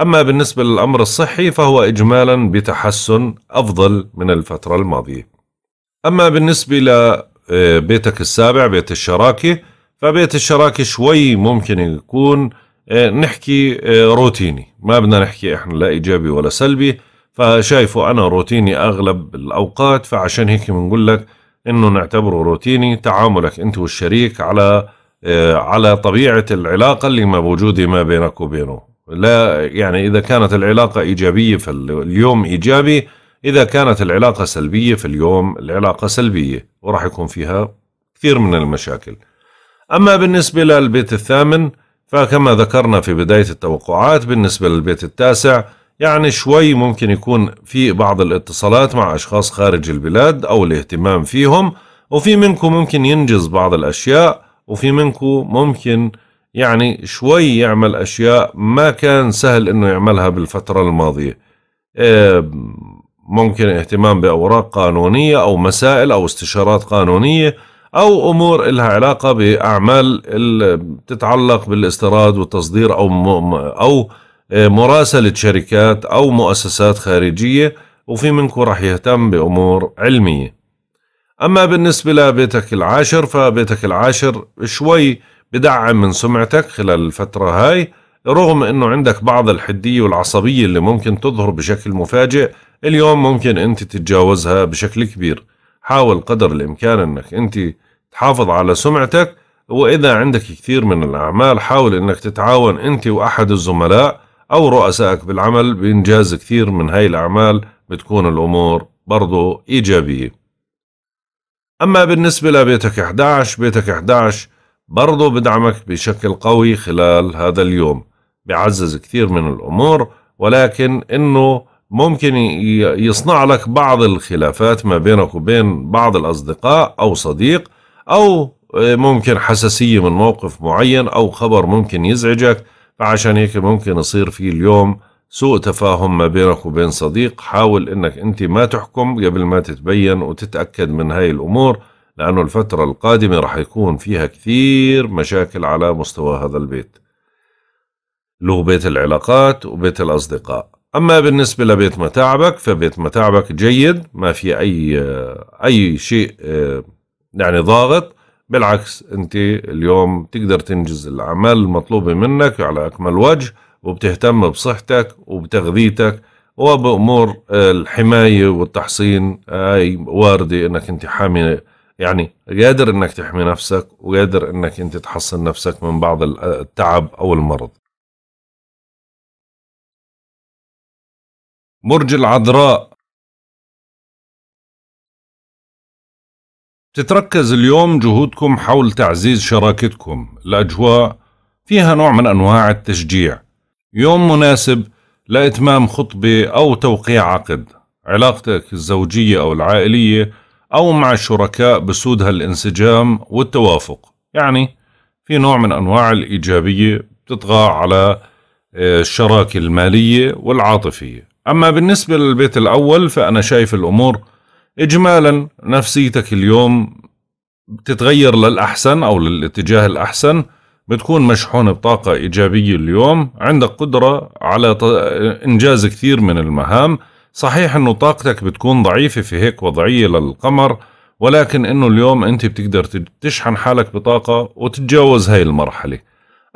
أما بالنسبة للأمر الصحي فهو إجمالا بتحسن أفضل من الفترة الماضية أما بالنسبة لبيتك آه، السابع بيت الشراكة فبيت الشراكة شوي ممكن يكون آه، نحكي آه، روتيني ما بدنا نحكي إحنا لا إيجابي ولا سلبي فشايفه أنا روتيني أغلب الأوقات فعشان هيك بنقول لك إنه نعتبره روتيني تعاملك أنت والشريك على آه، على طبيعة العلاقة اللي موجودة ما بينك وبينه لا يعني إذا كانت العلاقة إيجابية فاليوم إيجابي إذا كانت العلاقة سلبية فاليوم العلاقة سلبية وراح يكون فيها كثير من المشاكل أما بالنسبة للبيت الثامن فكما ذكرنا في بداية التوقعات بالنسبة للبيت التاسع يعني شوي ممكن يكون في بعض الاتصالات مع أشخاص خارج البلاد أو الاهتمام فيهم وفي منكم ممكن ينجز بعض الأشياء وفي منكم ممكن يعني شوي يعمل أشياء ما كان سهل أنه يعملها بالفترة الماضية آه، ممكن اهتمام بأوراق قانونية أو مسائل أو استشارات قانونية أو أمور إلها علاقة بأعمال تتعلق بالاستيراد والتصدير أو أو آه، مراسلة شركات أو مؤسسات خارجية وفي منكم راح يهتم بأمور علمية أما بالنسبة لبيتك العاشر فبيتك العاشر شوي بدعم من سمعتك خلال الفترة هاي رغم أنه عندك بعض الحدية والعصبية اللي ممكن تظهر بشكل مفاجئ اليوم ممكن أنت تتجاوزها بشكل كبير حاول قدر الإمكان أنك أنت تحافظ على سمعتك وإذا عندك كثير من الأعمال حاول أنك تتعاون أنت وأحد الزملاء أو رؤسائك بالعمل بإنجاز كثير من هاي الأعمال بتكون الأمور برضو إيجابية أما بالنسبة لبيتك 11 بيتك 11 برضو بدعمك بشكل قوي خلال هذا اليوم بعزز كثير من الأمور ولكن أنه ممكن يصنع لك بعض الخلافات ما بينك وبين بعض الأصدقاء أو صديق أو آه، ممكن حساسية من موقف معين أو خبر ممكن يزعجك فعشان هيك ممكن يصير في اليوم سوء تفاهم ما بينك وبين صديق حاول انك انت ما تحكم قبل ما تتبين وتتأكد من هاي الامور لانه الفترة القادمة رح يكون فيها كثير مشاكل على مستوى هذا البيت له بيت العلاقات وبيت الأصدقاء أما بالنسبة لبيت متاعبك فبيت متاعبك جيد ما في أي أي شيء يعني ضاغط بالعكس أنت اليوم تقدر تنجز الأعمال المطلوبة منك على أكمل وجه وبتهتم بصحتك وبتغذيتك وبأمور الحماية والتحصين أي واردة انك انت حامي يعني قادر انك تحمي نفسك وقادر انك انت تحصن نفسك من بعض التعب او المرض برج العذراء تتركز اليوم جهودكم حول تعزيز شراكتكم الأجواء فيها نوع من أنواع التشجيع يوم مناسب لإتمام خطبة أو توقيع عقد علاقتك الزوجية أو العائلية أو مع الشركاء بسودها الانسجام والتوافق يعني في نوع من أنواع الإيجابية بتطغى على آه، الشراكة المالية والعاطفية أما بالنسبة للبيت الأول فأنا شايف الأمور إجمالا نفسيتك اليوم بتتغير للأحسن أو للاتجاه الأحسن بتكون مشحون بطاقة إيجابية اليوم عندك قدرة على إنجاز كثير من المهام صحيح أنه طاقتك بتكون ضعيفة في هيك وضعية للقمر ولكن أنه اليوم أنت بتقدر تشحن حالك بطاقة وتتجاوز هاي المرحلة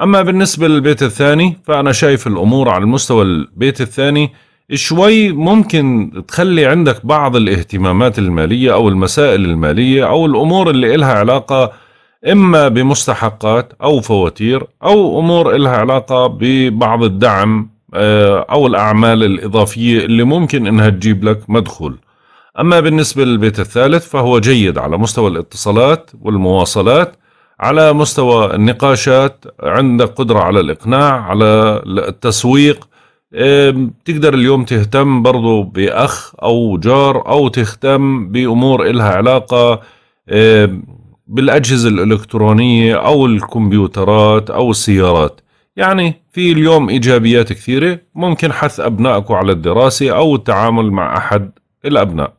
أما بالنسبة للبيت الثاني فأنا شايف الأمور على المستوى البيت الثاني شوي ممكن تخلي عندك بعض الاهتمامات المالية أو المسائل المالية أو الأمور اللي إلها علاقة إما بمستحقات أو فواتير أو أمور إلها علاقة ببعض الدعم آه، أو الأعمال الإضافية اللي ممكن إنها تجيب لك مدخول أما بالنسبة للبيت الثالث فهو جيد على مستوى الاتصالات والمواصلات على مستوى النقاشات عندك قدرة على الإقناع على التسويق تقدر اليوم تهتم برضو بأخ أو جار أو تهتم بأمور إلها علاقة بالاجهزه الالكترونيه او الكمبيوترات او السيارات يعني في اليوم ايجابيات كثيره ممكن حث ابنائكم على الدراسه او التعامل مع احد الابناء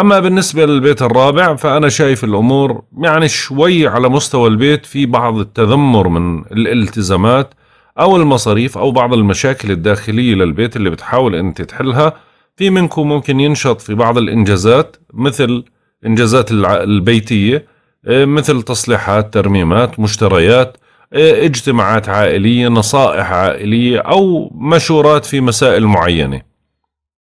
اما بالنسبه للبيت الرابع فانا شايف الامور يعني شوي على مستوى البيت في بعض التذمر من الالتزامات او المصاريف او بعض المشاكل الداخليه للبيت اللي بتحاول انت تحلها في منكم ممكن ينشط في بعض الانجازات مثل انجازات البيتيه إيه، مثل تصليحات ترميمات مشتريات إيه، اجتماعات عائلية نصائح عائلية أو مشورات في مسائل معينة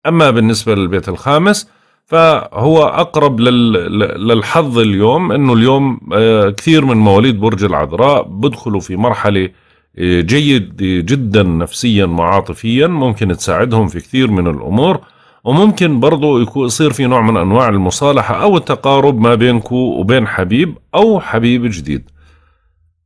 أما بالنسبة للبيت الخامس فهو أقرب للحظ اليوم أنه اليوم إيه، كثير من مواليد برج العذراء بدخلوا في مرحلة جيد جدا نفسيا وعاطفيا ممكن تساعدهم في كثير من الأمور وممكن برضو يصير في نوع من أنواع المصالحة أو التقارب ما بينكو وبين حبيب أو حبيب جديد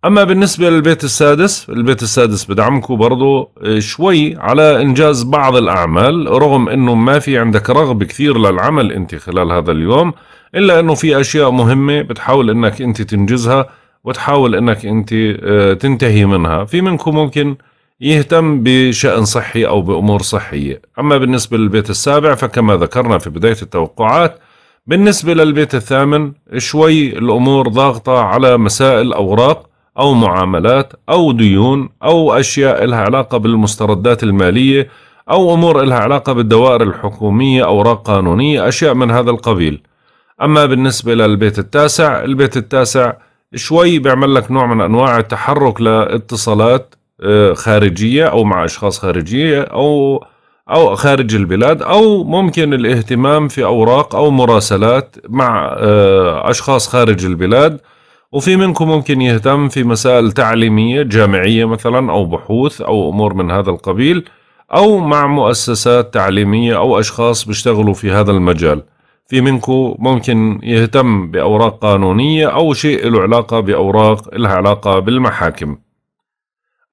أما بالنسبة للبيت السادس البيت السادس بدعمكو برضو آه، شوي على إنجاز بعض الأعمال رغم أنه ما في عندك رغبة كثير للعمل أنت خلال هذا اليوم إلا أنه في أشياء مهمة بتحاول أنك أنت تنجزها وتحاول أنك أنت آه، تنتهي منها في منكم ممكن يهتم بشأن صحي أو بأمور صحية أما بالنسبة للبيت السابع فكما ذكرنا في بداية التوقعات بالنسبة للبيت الثامن شوي الأمور ضاغطة على مسائل أوراق أو معاملات أو ديون أو أشياء لها علاقة بالمستردات المالية أو أمور لها علاقة بالدوائر الحكومية أوراق قانونية أشياء من هذا القبيل أما بالنسبة للبيت التاسع البيت التاسع شوي بيعمل لك نوع من أنواع التحرك لاتصالات آه، خارجية أو مع أشخاص خارجية أو أو خارج البلاد أو ممكن الاهتمام في أوراق أو مراسلات مع آه، أشخاص خارج البلاد وفي منكم ممكن يهتم في مسائل تعليمية جامعية مثلا أو بحوث أو أمور من هذا القبيل أو مع مؤسسات تعليمية أو أشخاص بيشتغلوا في هذا المجال في منكم ممكن يهتم بأوراق قانونية أو شيء له علاقة بأوراق لها علاقة بالمحاكم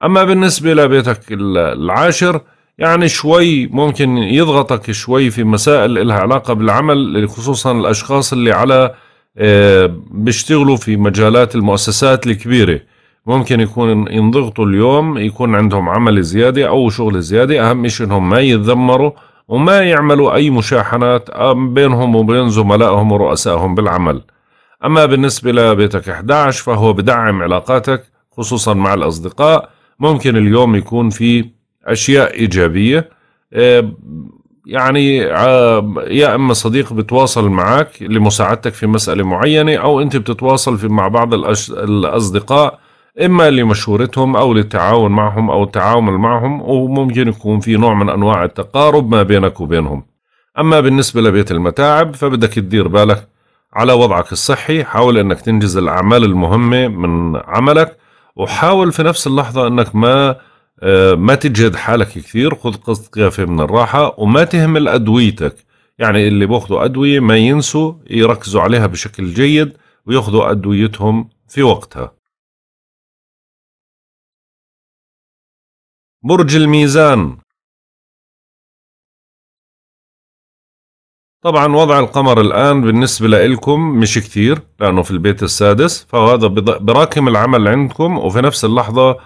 أما بالنسبة لبيتك العاشر يعني شوي ممكن يضغطك شوي في مسائل إلها علاقة بالعمل خصوصا الأشخاص اللي على آه، بيشتغلوا في مجالات المؤسسات الكبيرة ممكن يكون ينضغطوا اليوم يكون عندهم عمل زيادة أو شغل زيادة أهم شيء أنهم ما يتذمروا وما يعملوا أي مشاحنات آه، بينهم وبين زملائهم ورؤسائهم بالعمل أما بالنسبة لبيتك 11 فهو بدعم علاقاتك خصوصا مع الأصدقاء ممكن اليوم يكون في اشياء ايجابيه آه، يعني آه، يا اما صديق بتواصل معك لمساعدتك في مساله معينه او انت بتتواصل في مع بعض الاصدقاء اما لمشورتهم او للتعاون معهم او التعامل معهم وممكن يكون في نوع من انواع التقارب ما بينك وبينهم اما بالنسبه لبيت المتاعب فبدك تدير بالك على وضعك الصحي حاول انك تنجز الاعمال المهمه من عملك وحاول في نفس اللحظة أنك ما آه، ما تجهد حالك كثير خذ قسط كافي من الراحة وما تهمل أدويتك يعني اللي بياخذوا أدوية ما ينسوا يركزوا عليها بشكل جيد وياخذوا أدويتهم في وقتها برج الميزان طبعا وضع القمر الآن بالنسبة لإلكم مش كثير لأنه في البيت السادس فهذا براكم العمل عندكم وفي نفس اللحظة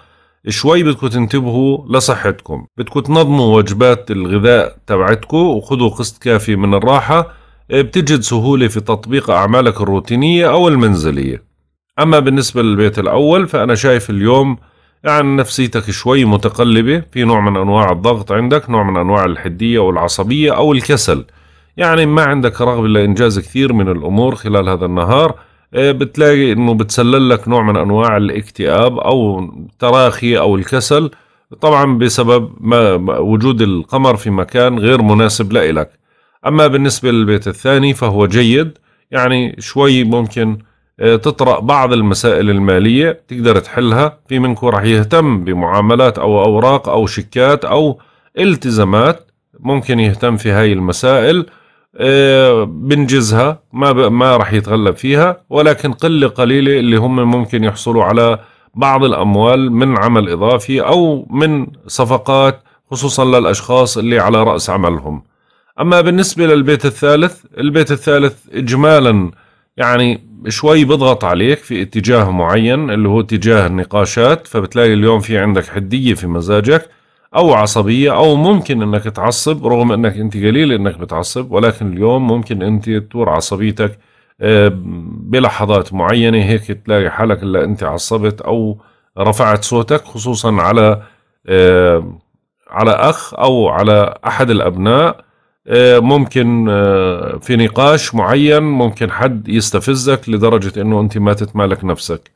شوي بدكم تنتبهوا لصحتكم بدكم تنظموا وجبات الغذاء تبعتكم وخذوا قسط كافي من الراحة إيه، بتجد سهولة في تطبيق أعمالك الروتينية أو المنزلية أما بالنسبة للبيت الأول فأنا شايف اليوم يعني نفسيتك شوي متقلبة في نوع من أنواع الضغط عندك نوع من أنواع الحدية والعصبية أو الكسل يعني ما عندك رغبة لإنجاز كثير من الأمور خلال هذا النهار إيه، بتلاقي إنه بتسلل لك نوع من أنواع الاكتئاب أو التراخي أو الكسل طبعا بسبب ما وجود القمر في مكان غير مناسب لإلك أما بالنسبة للبيت الثاني فهو جيد يعني شوي ممكن إيه، تطرأ بعض المسائل المالية تقدر تحلها في منكم رح يهتم بمعاملات أو أوراق أو شيكات أو التزامات ممكن يهتم في هاي المسائل بنجزها ما ما راح يتغلب فيها ولكن قله قليله اللي هم ممكن يحصلوا على بعض الاموال من عمل اضافي او من صفقات خصوصا للاشخاص اللي على راس عملهم. اما بالنسبه للبيت الثالث، البيت الثالث اجمالا يعني شوي بضغط عليك في اتجاه معين اللي هو اتجاه النقاشات فبتلاقي اليوم في عندك حديه في مزاجك او عصبيه او ممكن انك تعصب رغم انك انت قليل انك بتعصب ولكن اليوم ممكن انت تور عصبيتك آه، بلحظات معينه هيك تلاقي حالك الا انت عصبت او رفعت صوتك خصوصا على آه، على اخ او على احد الابناء آه، ممكن في نقاش معين ممكن حد يستفزك لدرجه انه انت ما تتمالك نفسك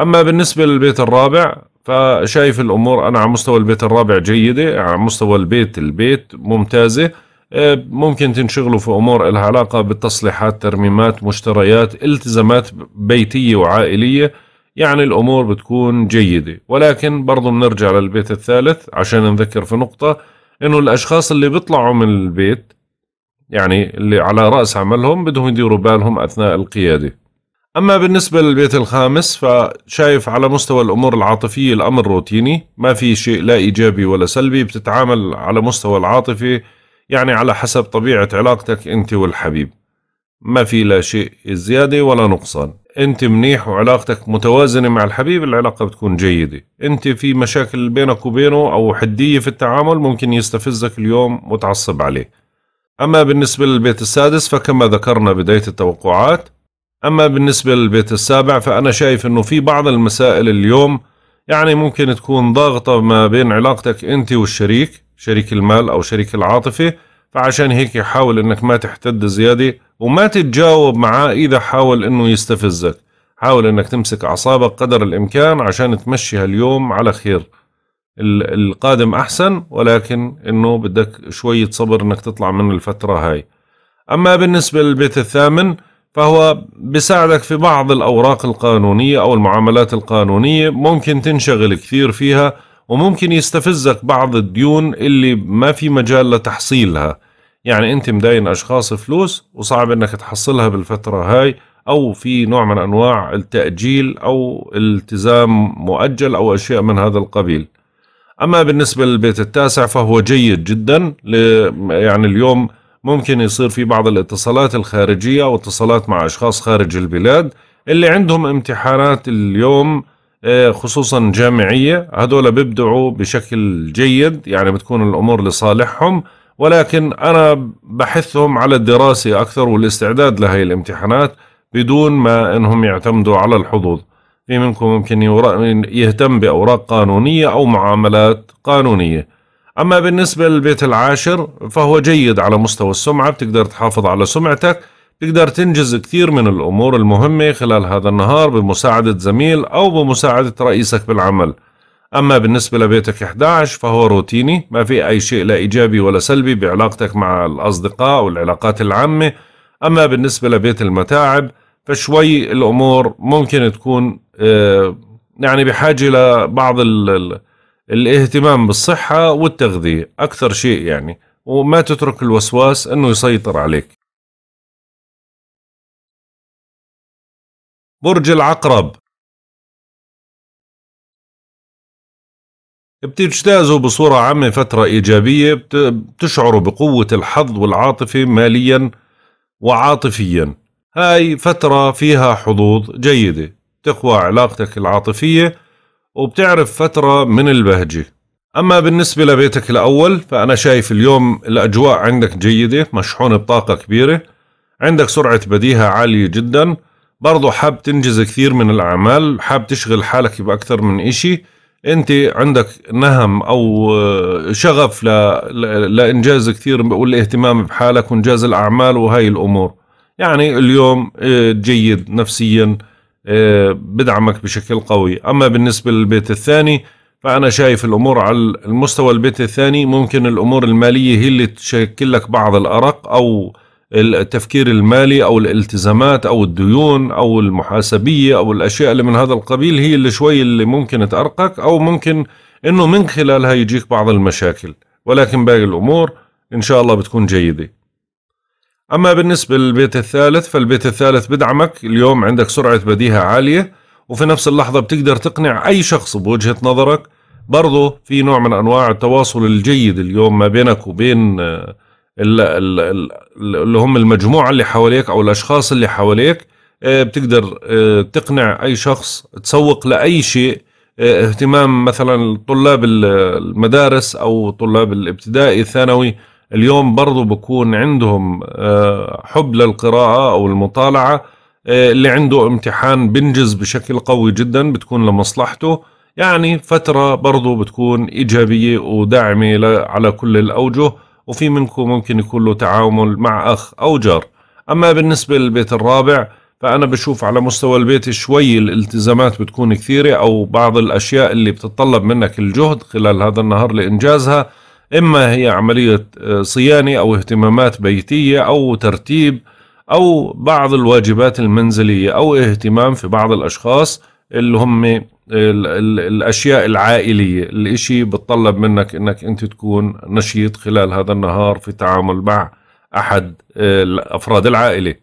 أما بالنسبة للبيت الرابع فشايف الأمور أنا على مستوى البيت الرابع جيدة على مستوى البيت البيت ممتازة آه، ممكن تنشغلوا في أمور لها علاقة بالتصليحات ترميمات مشتريات التزامات بيتية وعائلية يعني الأمور بتكون جيدة ولكن برضو بنرجع للبيت الثالث عشان نذكر في نقطة إنه الأشخاص اللي بيطلعوا من البيت يعني اللي على رأس عملهم بدهم يديروا بالهم أثناء القيادة أما بالنسبة للبيت الخامس فشايف على مستوى الأمور العاطفية الأمر روتيني ما في شيء لا إيجابي ولا سلبي بتتعامل على مستوى العاطفي يعني على حسب طبيعة علاقتك أنت والحبيب ما في لا شيء زيادة ولا نقصان أنت منيح وعلاقتك متوازنة مع الحبيب العلاقة بتكون جيدة أنت في مشاكل بينك وبينه أو حدية في التعامل ممكن يستفزك اليوم وتعصب عليه أما بالنسبة للبيت السادس فكما ذكرنا بداية التوقعات أما بالنسبة للبيت السابع فأنا شايف أنه في بعض المسائل اليوم يعني ممكن تكون ضاغطة ما بين علاقتك أنت والشريك شريك المال أو شريك العاطفة فعشان هيك حاول أنك ما تحتد زيادة وما تتجاوب معاه إذا حاول أنه يستفزك حاول أنك تمسك أعصابك قدر الإمكان عشان تمشي هاليوم على خير القادم أحسن ولكن أنه بدك شوية صبر أنك تطلع من الفترة هاي أما بالنسبة للبيت الثامن فهو بيساعدك في بعض الأوراق القانونية أو المعاملات القانونية ممكن تنشغل كثير فيها وممكن يستفزك بعض الديون اللي ما في مجال لتحصيلها يعني أنت مداين أشخاص فلوس وصعب أنك تحصلها بالفترة هاي أو في نوع من أنواع التأجيل أو التزام مؤجل أو أشياء من هذا القبيل أما بالنسبة للبيت التاسع فهو جيد جدا يعني اليوم ممكن يصير في بعض الاتصالات الخارجية واتصالات مع أشخاص خارج البلاد اللي عندهم امتحانات اليوم آه، خصوصا جامعية هذول بيبدعوا بشكل جيد يعني بتكون الأمور لصالحهم ولكن أنا بحثهم على الدراسة أكثر والاستعداد لهي الامتحانات بدون ما أنهم يعتمدوا على الحظوظ في منكم ممكن يهتم بأوراق قانونية أو معاملات قانونية أما بالنسبة للبيت العاشر فهو جيد على مستوى السمعة بتقدر تحافظ على سمعتك تقدر تنجز كثير من الأمور المهمة خلال هذا النهار بمساعدة زميل أو بمساعدة رئيسك بالعمل أما بالنسبة لبيتك 11 فهو روتيني ما في أي شيء لا إيجابي ولا سلبي بعلاقتك مع الأصدقاء والعلاقات العامة أما بالنسبة لبيت المتاعب فشوي الأمور ممكن تكون آه، يعني بحاجة لبعض ال الاهتمام بالصحة والتغذية أكثر شيء يعني وما تترك الوسواس أنه يسيطر عليك برج العقرب بتجتازوا بصورة عامة فترة إيجابية بتشعروا بقوة الحظ والعاطفة ماليا وعاطفيا هاي فترة فيها حظوظ جيدة تقوى علاقتك العاطفية وبتعرف فترة من البهجة أما بالنسبة لبيتك الأول فأنا شايف اليوم الأجواء عندك جيدة مشحونة بطاقة كبيرة عندك سرعة بديهة عالية جدا برضو حاب تنجز كثير من الأعمال حاب تشغل حالك بأكثر من إشي أنت عندك نهم أو آه، شغف ل... لإنجاز كثير والاهتمام بحالك وإنجاز الأعمال وهاي الأمور يعني اليوم آه، جيد نفسياً آه، بدعمك بشكل قوي أما بالنسبة للبيت الثاني فأنا شايف الأمور على المستوى البيت الثاني ممكن الأمور المالية هي اللي تشكل لك بعض الأرق أو التفكير المالي أو الالتزامات أو الديون أو المحاسبية أو الأشياء اللي من هذا القبيل هي اللي شوي اللي ممكن تأرقك أو ممكن أنه من خلالها يجيك بعض المشاكل ولكن باقي الأمور إن شاء الله بتكون جيدة أما بالنسبة للبيت الثالث فالبيت الثالث بدعمك اليوم عندك سرعة بديهة عالية وفي نفس اللحظة بتقدر تقنع أي شخص بوجهة نظرك برضه في نوع من أنواع التواصل الجيد اليوم ما بينك وبين آه، اللي هم المجموعة اللي حواليك أو الأشخاص اللي حواليك آه، بتقدر آه، تقنع أي شخص تسوق لأي شيء اهتمام مثلا طلاب المدارس أو طلاب الابتدائي الثانوي اليوم برضو بكون عندهم آه، حب للقراءة أو المطالعة آه، اللي عنده امتحان بنجز بشكل قوي جدا بتكون لمصلحته يعني فترة برضو بتكون إيجابية وداعمة على كل الأوجه وفي منكم ممكن يكون له تعامل مع أخ أو جار أما بالنسبة للبيت الرابع فأنا بشوف على مستوى البيت شوي الالتزامات بتكون كثيرة أو بعض الأشياء اللي بتتطلب منك الجهد خلال هذا النهار لإنجازها إما هي عملية آه، صيانة أو اهتمامات بيتية أو ترتيب أو بعض الواجبات المنزلية أو اهتمام في بعض الأشخاص اللي هم الـ آه، الـ الأشياء العائلية الإشي بتطلب منك أنك أنت تكون نشيط خلال هذا النهار في تعامل مع أحد آه، أفراد العائلة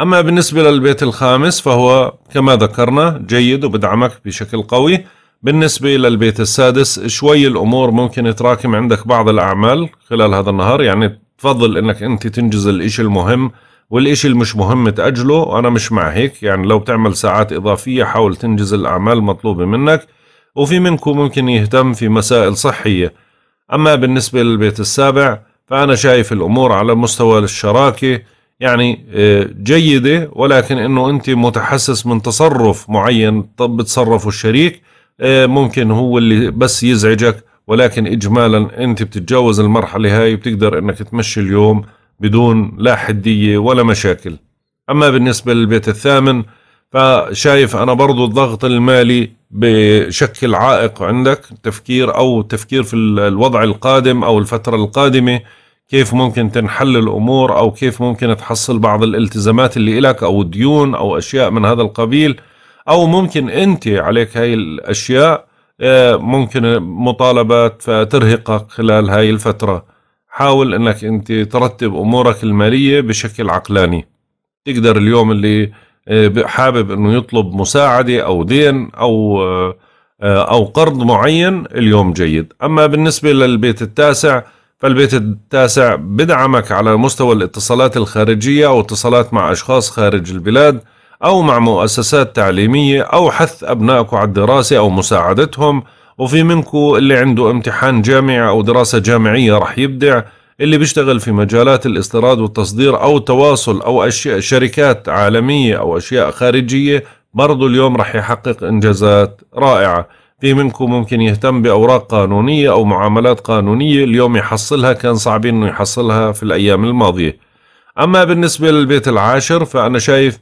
أما بالنسبة للبيت الخامس فهو كما ذكرنا جيد وبدعمك بشكل قوي بالنسبة للبيت السادس شوي الأمور ممكن تراكم عندك بعض الأعمال خلال هذا النهار يعني تفضل أنك أنت تنجز الإشي المهم والإشي المش مهم تأجله أنا مش مع هيك يعني لو بتعمل ساعات إضافية حاول تنجز الأعمال المطلوبة منك وفي منكم ممكن يهتم في مسائل صحية أما بالنسبة للبيت السابع فأنا شايف الأمور على مستوى الشراكة يعني آه، جيدة ولكن أنه أنت متحسس من تصرف معين طب بتصرفه الشريك إيه، ممكن هو اللي بس يزعجك ولكن اجمالا انت بتتجاوز المرحله هاي بتقدر انك تمشي اليوم بدون لا حديه ولا مشاكل اما بالنسبه للبيت الثامن فشايف انا برضو الضغط المالي بشكل عائق عندك تفكير او تفكير في الوضع القادم او الفتره القادمه كيف ممكن تنحل الامور او كيف ممكن تحصل بعض الالتزامات اللي لك او ديون او اشياء من هذا القبيل او ممكن انت عليك هاي الاشياء آه، ممكن مطالبات فترهقك خلال هاي الفتره حاول انك انت ترتب امورك الماليه بشكل عقلاني تقدر اليوم اللي آه، حابب انه يطلب مساعده او دين او آه، او قرض معين اليوم جيد اما بالنسبه للبيت التاسع فالبيت التاسع بدعمك على مستوى الاتصالات الخارجيه او اتصالات مع اشخاص خارج البلاد أو مع مؤسسات تعليمية أو حث أبنائكم على الدراسة أو مساعدتهم وفي منكم اللي عنده امتحان جامعي أو دراسة جامعية رح يبدع اللي بيشتغل في مجالات الاستيراد والتصدير أو تواصل أو أشياء شركات عالمية أو أشياء خارجية برضو اليوم رح يحقق إنجازات رائعة في منكم ممكن يهتم بأوراق قانونية أو معاملات قانونية اليوم يحصلها كان صعب إنه يحصلها في الأيام الماضية أما بالنسبة للبيت العاشر فأنا شايف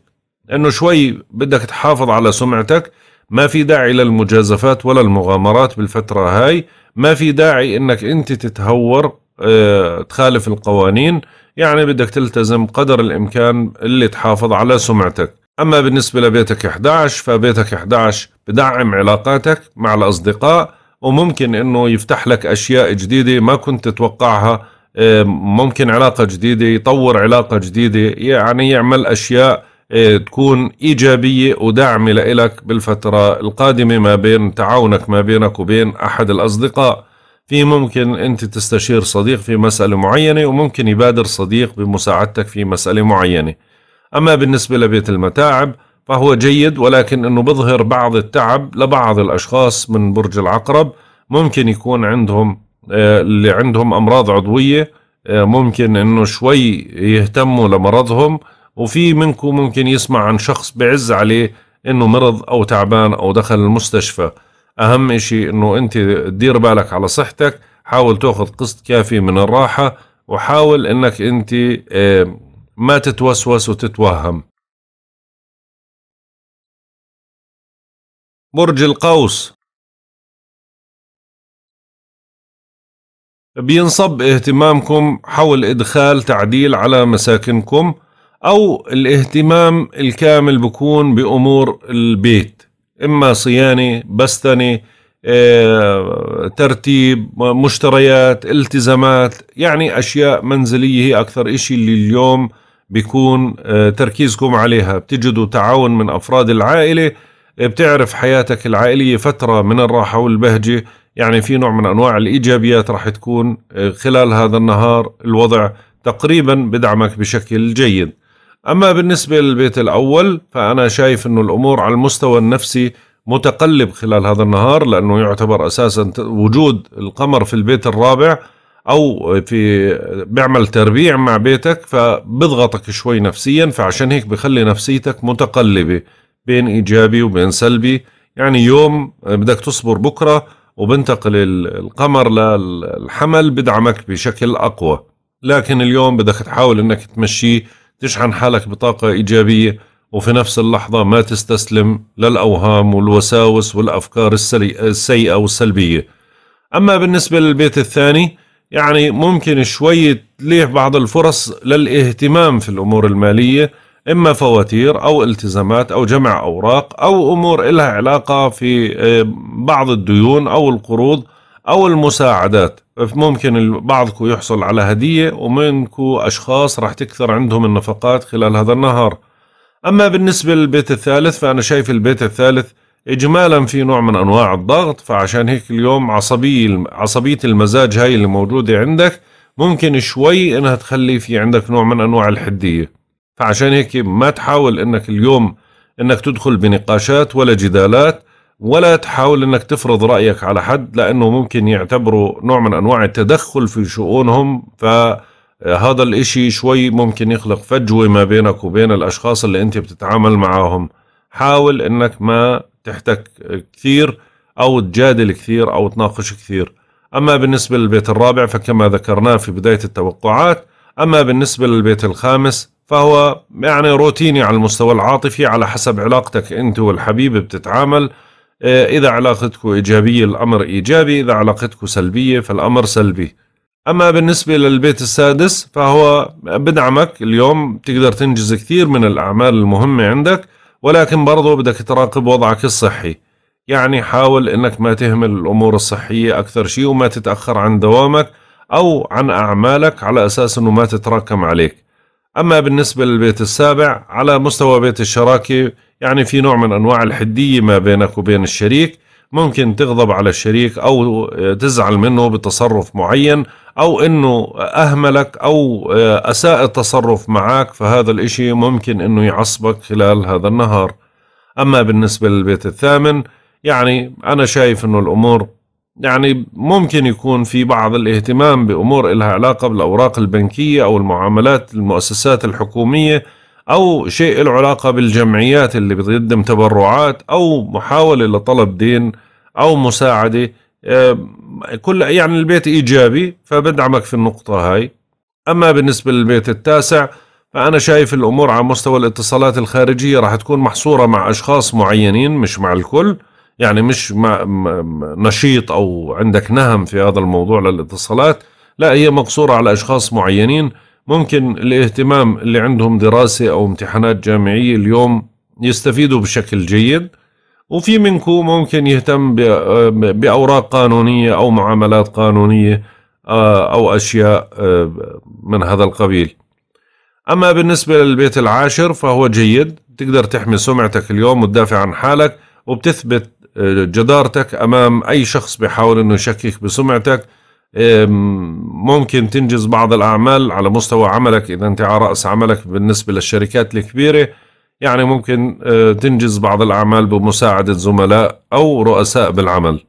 انه شوي بدك تحافظ على سمعتك ما في داعي للمجازفات ولا المغامرات بالفترة هاي ما في داعي انك انت تتهور آه، تخالف القوانين يعني بدك تلتزم قدر الامكان اللي تحافظ على سمعتك اما بالنسبة لبيتك 11 فبيتك 11 بدعم علاقاتك مع الاصدقاء وممكن انه يفتح لك اشياء جديدة ما كنت تتوقعها آه، ممكن علاقة جديدة يطور علاقة جديدة يعني يعمل أشياء إيه، تكون إيجابية ودعم لإلك بالفترة القادمة ما بين تعاونك ما بينك وبين أحد الأصدقاء في ممكن أنت تستشير صديق في مسألة معينة وممكن يبادر صديق بمساعدتك في مسألة معينة أما بالنسبة لبيت المتاعب فهو جيد ولكن أنه بظهر بعض التعب لبعض الأشخاص من برج العقرب ممكن يكون عندهم آه، اللي عندهم أمراض عضوية آه، ممكن أنه شوي يهتموا لمرضهم وفي منكم ممكن يسمع عن شخص بعز عليه انه مرض او تعبان او دخل المستشفى اهم اشي انه انت تدير بالك على صحتك حاول تاخذ قسط كافي من الراحة وحاول انك انت آه، ما تتوسوس وتتوهم برج القوس بينصب اهتمامكم حول ادخال تعديل على مساكنكم او الاهتمام الكامل بكون بامور البيت اما صيانه بستنه آه، ترتيب مشتريات التزامات يعني اشياء منزليه هي اكثر اشي اللي اليوم بيكون آه، تركيزكم عليها بتجدوا تعاون من افراد العائله بتعرف حياتك العائليه فتره من الراحه والبهجه يعني في نوع من انواع الايجابيات راح تكون آه، خلال هذا النهار الوضع تقريبا بدعمك بشكل جيد أما بالنسبة للبيت الأول فأنا شايف أنه الأمور على المستوى النفسي متقلب خلال هذا النهار لأنه يعتبر أساسا وجود القمر في البيت الرابع أو في بيعمل تربيع مع بيتك فبضغطك شوي نفسيا فعشان هيك بخلي نفسيتك متقلبة بين إيجابي وبين سلبي يعني يوم بدك تصبر بكرة وبنتقل القمر للحمل بدعمك بشكل أقوى لكن اليوم بدك تحاول أنك تمشيه تشحن حالك بطاقة إيجابية وفي نفس اللحظة ما تستسلم للأوهام والوساوس والأفكار السيئة والسلبية أما بالنسبة للبيت الثاني يعني ممكن شوية تليح بعض الفرص للاهتمام في الأمور المالية إما فواتير أو التزامات أو جمع أوراق أو أمور إلها علاقة في آه، بعض الديون أو القروض أو المساعدات ممكن بعضكم يحصل على هدية ومنكم أشخاص راح تكثر عندهم النفقات خلال هذا النهار أما بالنسبة للبيت الثالث فأنا شايف البيت الثالث إجمالا في نوع من أنواع الضغط فعشان هيك اليوم عصبي عصبية المزاج هاي اللي موجودة عندك ممكن شوي إنها تخلي في عندك نوع من أنواع الحدية فعشان هيك ما تحاول إنك اليوم إنك تدخل بنقاشات ولا جدالات ولا تحاول انك تفرض رايك على حد لانه ممكن يعتبره نوع من انواع التدخل في شؤونهم فهذا الاشي شوي ممكن يخلق فجوه ما بينك وبين الاشخاص اللي انت بتتعامل معاهم حاول انك ما تحتك كثير او تجادل كثير او تناقش كثير اما بالنسبه للبيت الرابع فكما ذكرناه في بدايه التوقعات اما بالنسبه للبيت الخامس فهو يعني روتيني على المستوى العاطفي على حسب علاقتك انت والحبيب بتتعامل آه، إذا علاقتكم إيجابية الأمر إيجابي إذا علاقتكم سلبية فالأمر سلبي أما بالنسبة للبيت السادس فهو بدعمك اليوم تقدر تنجز كثير من الأعمال المهمة عندك ولكن برضو بدك تراقب وضعك الصحي يعني حاول أنك ما تهمل الأمور الصحية أكثر شيء وما تتأخر عن دوامك أو عن أعمالك على أساس أنه ما تتراكم عليك أما بالنسبة للبيت السابع على مستوى بيت الشراكة يعني في نوع من أنواع الحدية ما بينك وبين الشريك ممكن تغضب على الشريك أو تزعل منه بتصرف معين أو أنه أهملك أو أساء التصرف معك فهذا الإشي ممكن أنه يعصبك خلال هذا النهار أما بالنسبة للبيت الثامن يعني أنا شايف أنه الأمور يعني ممكن يكون في بعض الاهتمام بأمور إلها علاقة بالأوراق البنكية أو المعاملات المؤسسات الحكومية او شيء له علاقه بالجمعيات اللي بتقدم تبرعات او محاوله لطلب دين او مساعده آه، كل يعني البيت ايجابي فبدعمك في النقطه هاي اما بالنسبه للبيت التاسع فأنا شايف الأمور على مستوى الاتصالات الخارجية راح تكون محصورة مع أشخاص معينين مش مع الكل يعني مش مع نشيط أو عندك نهم في هذا الموضوع للاتصالات لا هي مقصورة على أشخاص معينين ممكن الاهتمام اللي عندهم دراسة أو امتحانات جامعية اليوم يستفيدوا بشكل جيد وفي منكم ممكن يهتم آه، بأوراق قانونية أو معاملات قانونية آه، أو أشياء آه، من هذا القبيل أما بالنسبة للبيت العاشر فهو جيد تقدر تحمي سمعتك اليوم وتدافع عن حالك وبتثبت جدارتك أمام أي شخص بيحاول أنه يشكك بسمعتك ممكن تنجز بعض الأعمال على مستوى عملك إذا أنت على رأس عملك بالنسبة للشركات الكبيرة يعني ممكن آه، تنجز بعض الأعمال بمساعدة زملاء أو رؤساء بالعمل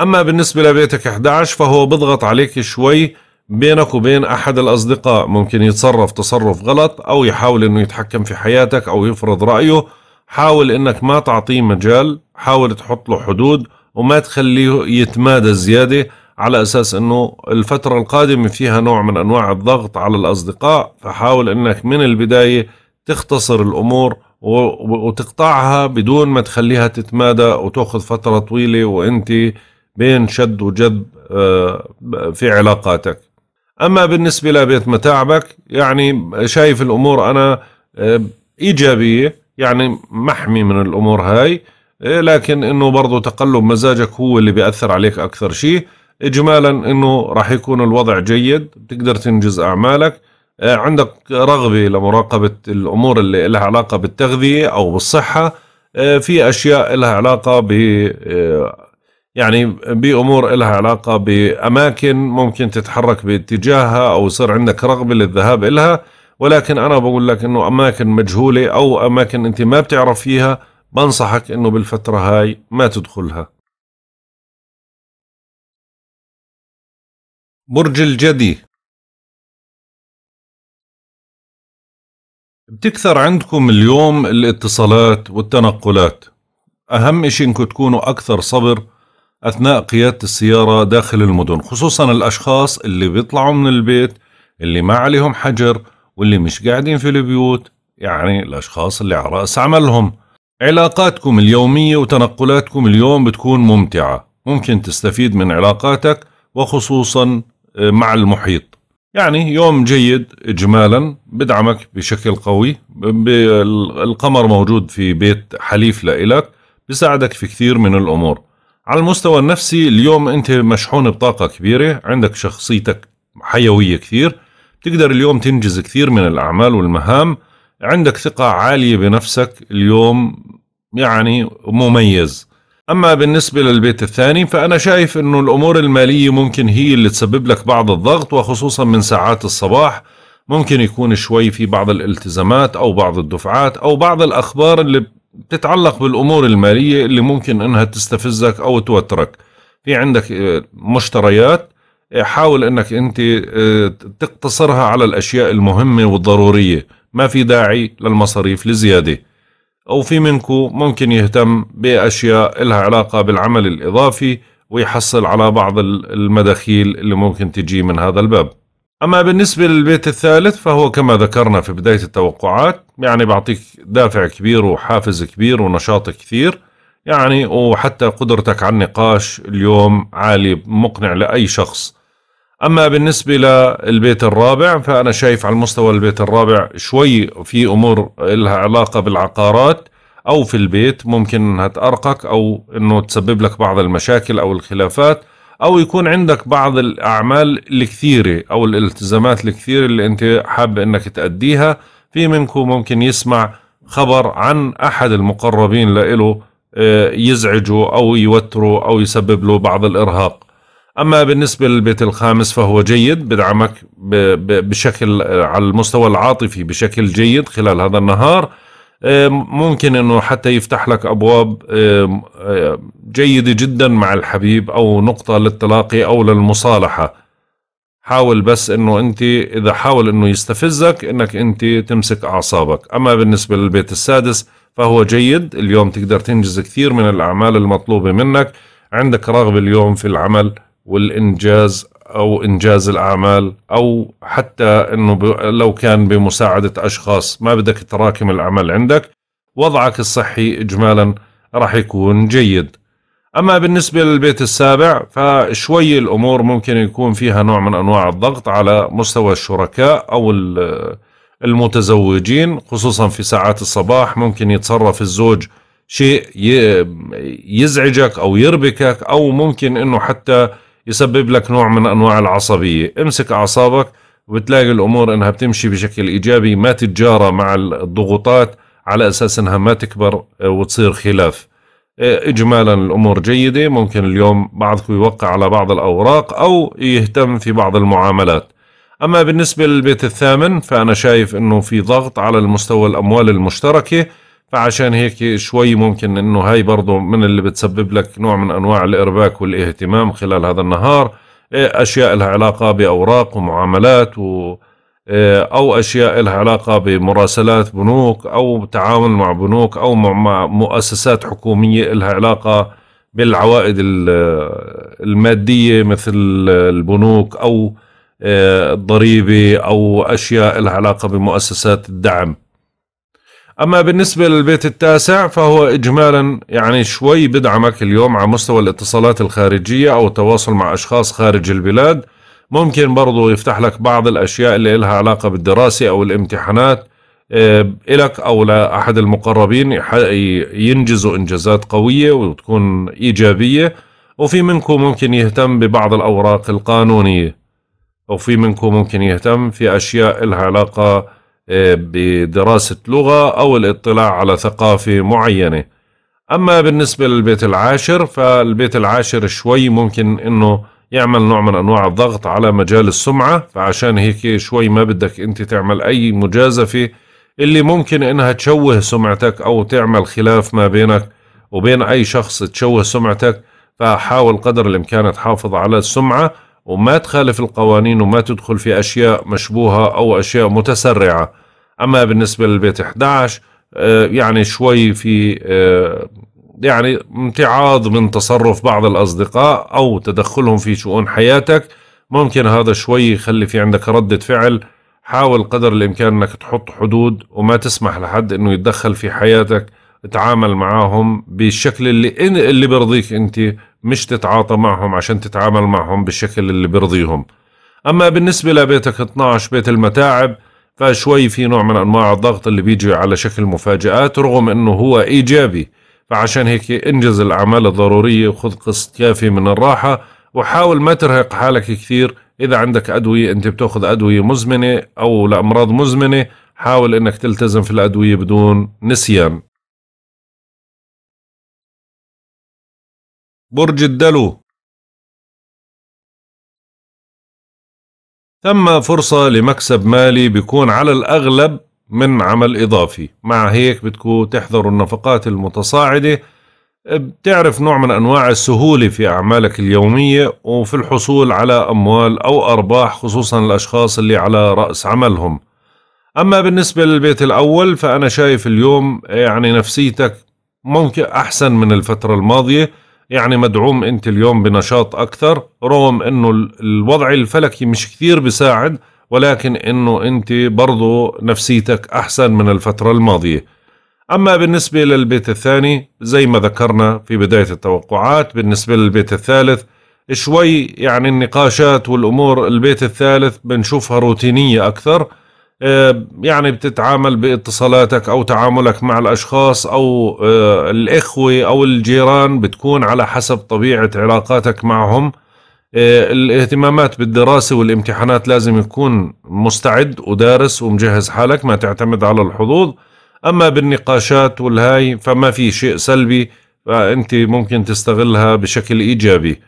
أما بالنسبة لبيتك 11 فهو بضغط عليك شوي بينك وبين أحد الأصدقاء ممكن يتصرف تصرف غلط أو يحاول أنه يتحكم في حياتك أو يفرض رأيه حاول أنك ما تعطيه مجال حاول تحط له حدود وما تخليه يتمادى زيادة على أساس أنه الفترة القادمة فيها نوع من أنواع الضغط على الأصدقاء فحاول أنك من البداية تختصر الأمور وتقطعها بدون ما تخليها تتمادى وتأخذ فترة طويلة وأنت بين شد وجذب آه، في علاقاتك أما بالنسبة لبيت متاعبك يعني شايف الأمور أنا آه، إيجابية يعني محمي من الأمور هاي آه، لكن انه برضه تقلب مزاجك هو اللي بيأثر عليك اكثر شيء اجمالا انه راح يكون الوضع جيد بتقدر تنجز اعمالك آه، عندك رغبه لمراقبه الامور اللي لها علاقه بالتغذيه او بالصحه آه، في اشياء لها علاقه ب آه، يعني بامور لها علاقه باماكن ممكن تتحرك باتجاهها او يصير عندك رغبه للذهاب الها ولكن انا بقول لك انه اماكن مجهوله او اماكن انت ما بتعرف فيها بنصحك انه بالفتره هاي ما تدخلها برج الجدي بتكثر عندكم اليوم الاتصالات والتنقلات أهم شيء إنكم تكونوا أكثر صبر أثناء قيادة السيارة داخل المدن خصوصا الأشخاص اللي بيطلعوا من البيت اللي ما عليهم حجر واللي مش قاعدين في البيوت يعني الأشخاص اللي على رأس عملهم علاقاتكم اليومية وتنقلاتكم اليوم بتكون ممتعة ممكن تستفيد من علاقاتك وخصوصا مع المحيط يعني يوم جيد اجمالا بدعمك بشكل قوي القمر موجود في بيت حليف لإلك بساعدك في كثير من الامور على المستوى النفسي اليوم انت مشحون بطاقه كبيره عندك شخصيتك حيويه كثير تقدر اليوم تنجز كثير من الاعمال والمهام عندك ثقه عاليه بنفسك اليوم يعني مميز أما بالنسبة للبيت الثاني فأنا شايف أنه الأمور المالية ممكن هي اللي تسبب لك بعض الضغط وخصوصا من ساعات الصباح ممكن يكون شوي في بعض الالتزامات أو بعض الدفعات أو بعض الأخبار اللي بتتعلق بالأمور المالية اللي ممكن أنها تستفزك أو توترك في عندك آه، مشتريات آه، حاول أنك أنت آه، تقتصرها على الأشياء المهمة والضرورية ما في داعي للمصاريف لزيادة أو في منكم ممكن يهتم بأشياء لها علاقة بالعمل الإضافي ويحصل على بعض المداخيل اللي ممكن تجي من هذا الباب أما بالنسبة للبيت الثالث فهو كما ذكرنا في بداية التوقعات يعني بعطيك دافع كبير وحافز كبير ونشاط كثير يعني وحتى قدرتك على النقاش اليوم عالي مقنع لأي شخص أما بالنسبة للبيت الرابع فأنا شايف على المستوى البيت الرابع شوي في أمور لها علاقة بالعقارات أو في البيت ممكن أنها تأرقك أو أنه تسبب لك بعض المشاكل أو الخلافات أو يكون عندك بعض الأعمال الكثيرة أو الالتزامات الكثيرة اللي أنت حاب أنك تأديها في منكم ممكن يسمع خبر عن أحد المقربين لإله آه، يزعجه أو يوتره أو يسبب له بعض الإرهاق أما بالنسبة للبيت الخامس فهو جيد بدعمك بشكل على المستوى العاطفي بشكل جيد خلال هذا النهار ممكن أنه حتى يفتح لك أبواب جيدة جدا مع الحبيب أو نقطة للتلاقي أو للمصالحة حاول بس انه انت اذا حاول انه يستفزك انك انت تمسك اعصابك اما بالنسبه للبيت السادس فهو جيد اليوم تقدر تنجز كثير من الاعمال المطلوبه منك عندك رغبه اليوم في العمل والإنجاز أو إنجاز الأعمال أو حتى أنه لو كان بمساعدة أشخاص ما بدك تراكم العمل عندك وضعك الصحي إجمالا راح يكون جيد أما بالنسبة للبيت السابع فشوي الأمور ممكن يكون فيها نوع من أنواع الضغط على مستوى الشركاء أو المتزوجين خصوصا في ساعات الصباح ممكن يتصرف الزوج شيء يزعجك أو يربكك أو ممكن أنه حتى يسبب لك نوع من انواع العصبيه امسك اعصابك وبتلاقي الامور انها بتمشي بشكل ايجابي ما تتجارى مع الضغوطات على اساس انها ما تكبر آه، وتصير خلاف آه، اجمالا الامور جيده ممكن اليوم بعضكم يوقع على بعض الاوراق او يهتم في بعض المعاملات اما بالنسبه للبيت الثامن فانا شايف انه في ضغط على المستوى الاموال المشتركه فعشان هيك شوي ممكن انه هاي برضه من اللي بتسبب لك نوع من انواع الارباك والاهتمام خلال هذا النهار إيه، اشياء لها علاقه باوراق ومعاملات و إيه، او اشياء لها علاقه بمراسلات بنوك او تعامل مع بنوك او مع مؤسسات حكوميه لها علاقه بالعوائد الماديه مثل البنوك او إيه، الضريبه او اشياء لها علاقه بمؤسسات الدعم أما بالنسبة للبيت التاسع فهو إجمالا يعني شوي بدعمك اليوم على مستوى الاتصالات الخارجية أو التواصل مع أشخاص خارج البلاد ممكن برضو يفتح لك بعض الأشياء اللي لها علاقة بالدراسة أو الامتحانات آه، إلك أو لأحد المقربين ينجزوا إنجازات قوية وتكون إيجابية وفي منكم ممكن يهتم ببعض الأوراق القانونية وفي منكم ممكن يهتم في أشياء لها علاقة إيه، بدراسة لغة أو الاطلاع على ثقافة معينة أما بالنسبة للبيت العاشر فالبيت العاشر شوي ممكن أنه يعمل نوع من أنواع الضغط على مجال السمعة فعشان هيك شوي ما بدك أنت تعمل أي مجازفة اللي ممكن أنها تشوه سمعتك أو تعمل خلاف ما بينك وبين أي شخص تشوه سمعتك فحاول قدر الإمكان تحافظ على السمعة وما تخالف القوانين وما تدخل في أشياء مشبوهة أو أشياء متسرعة أما بالنسبة للبيت 11 آه، يعني شوي في آه، يعني امتعاض من تصرف بعض الأصدقاء أو تدخلهم في شؤون حياتك ممكن هذا شوي يخلي في عندك ردة فعل حاول قدر الإمكان أنك تحط حدود وما تسمح لحد أنه يتدخل في حياتك تعامل معاهم بالشكل اللي اللي برضيك انت مش تتعاطى معهم عشان تتعامل معهم بالشكل اللي برضيهم اما بالنسبه لبيتك 12 بيت المتاعب فشوي في نوع من انواع الضغط اللي بيجي على شكل مفاجآت رغم انه هو ايجابي فعشان هيك انجز الاعمال الضروريه وخذ قسط كافي من الراحه وحاول ما ترهق حالك كثير اذا عندك ادويه انت بتاخذ ادويه مزمنه او لامراض مزمنه حاول انك تلتزم في الادويه بدون نسيان برج الدلو ثم فرصة لمكسب مالي بيكون على الأغلب من عمل إضافي مع هيك بتكون تحذر النفقات المتصاعدة بتعرف نوع من أنواع السهولة في أعمالك اليومية وفي الحصول على أموال أو أرباح خصوصا الأشخاص اللي على رأس عملهم أما بالنسبة للبيت الأول فأنا شايف اليوم يعني نفسيتك ممكن أحسن من الفترة الماضية يعني مدعوم انت اليوم بنشاط اكثر رغم انه الوضع الفلكي مش كثير بساعد ولكن انه انت برضو نفسيتك احسن من الفترة الماضية اما بالنسبة للبيت الثاني زي ما ذكرنا في بداية التوقعات بالنسبة للبيت الثالث شوي يعني النقاشات والامور البيت الثالث بنشوفها روتينية اكثر آه، يعني بتتعامل باتصالاتك او تعاملك مع الاشخاص او آه، الاخوه او الجيران بتكون على حسب طبيعه علاقاتك معهم آه، الاهتمامات بالدراسه والامتحانات لازم يكون مستعد ودارس ومجهز حالك ما تعتمد على الحظوظ اما بالنقاشات والهاي فما في شيء سلبي فانت ممكن تستغلها بشكل ايجابي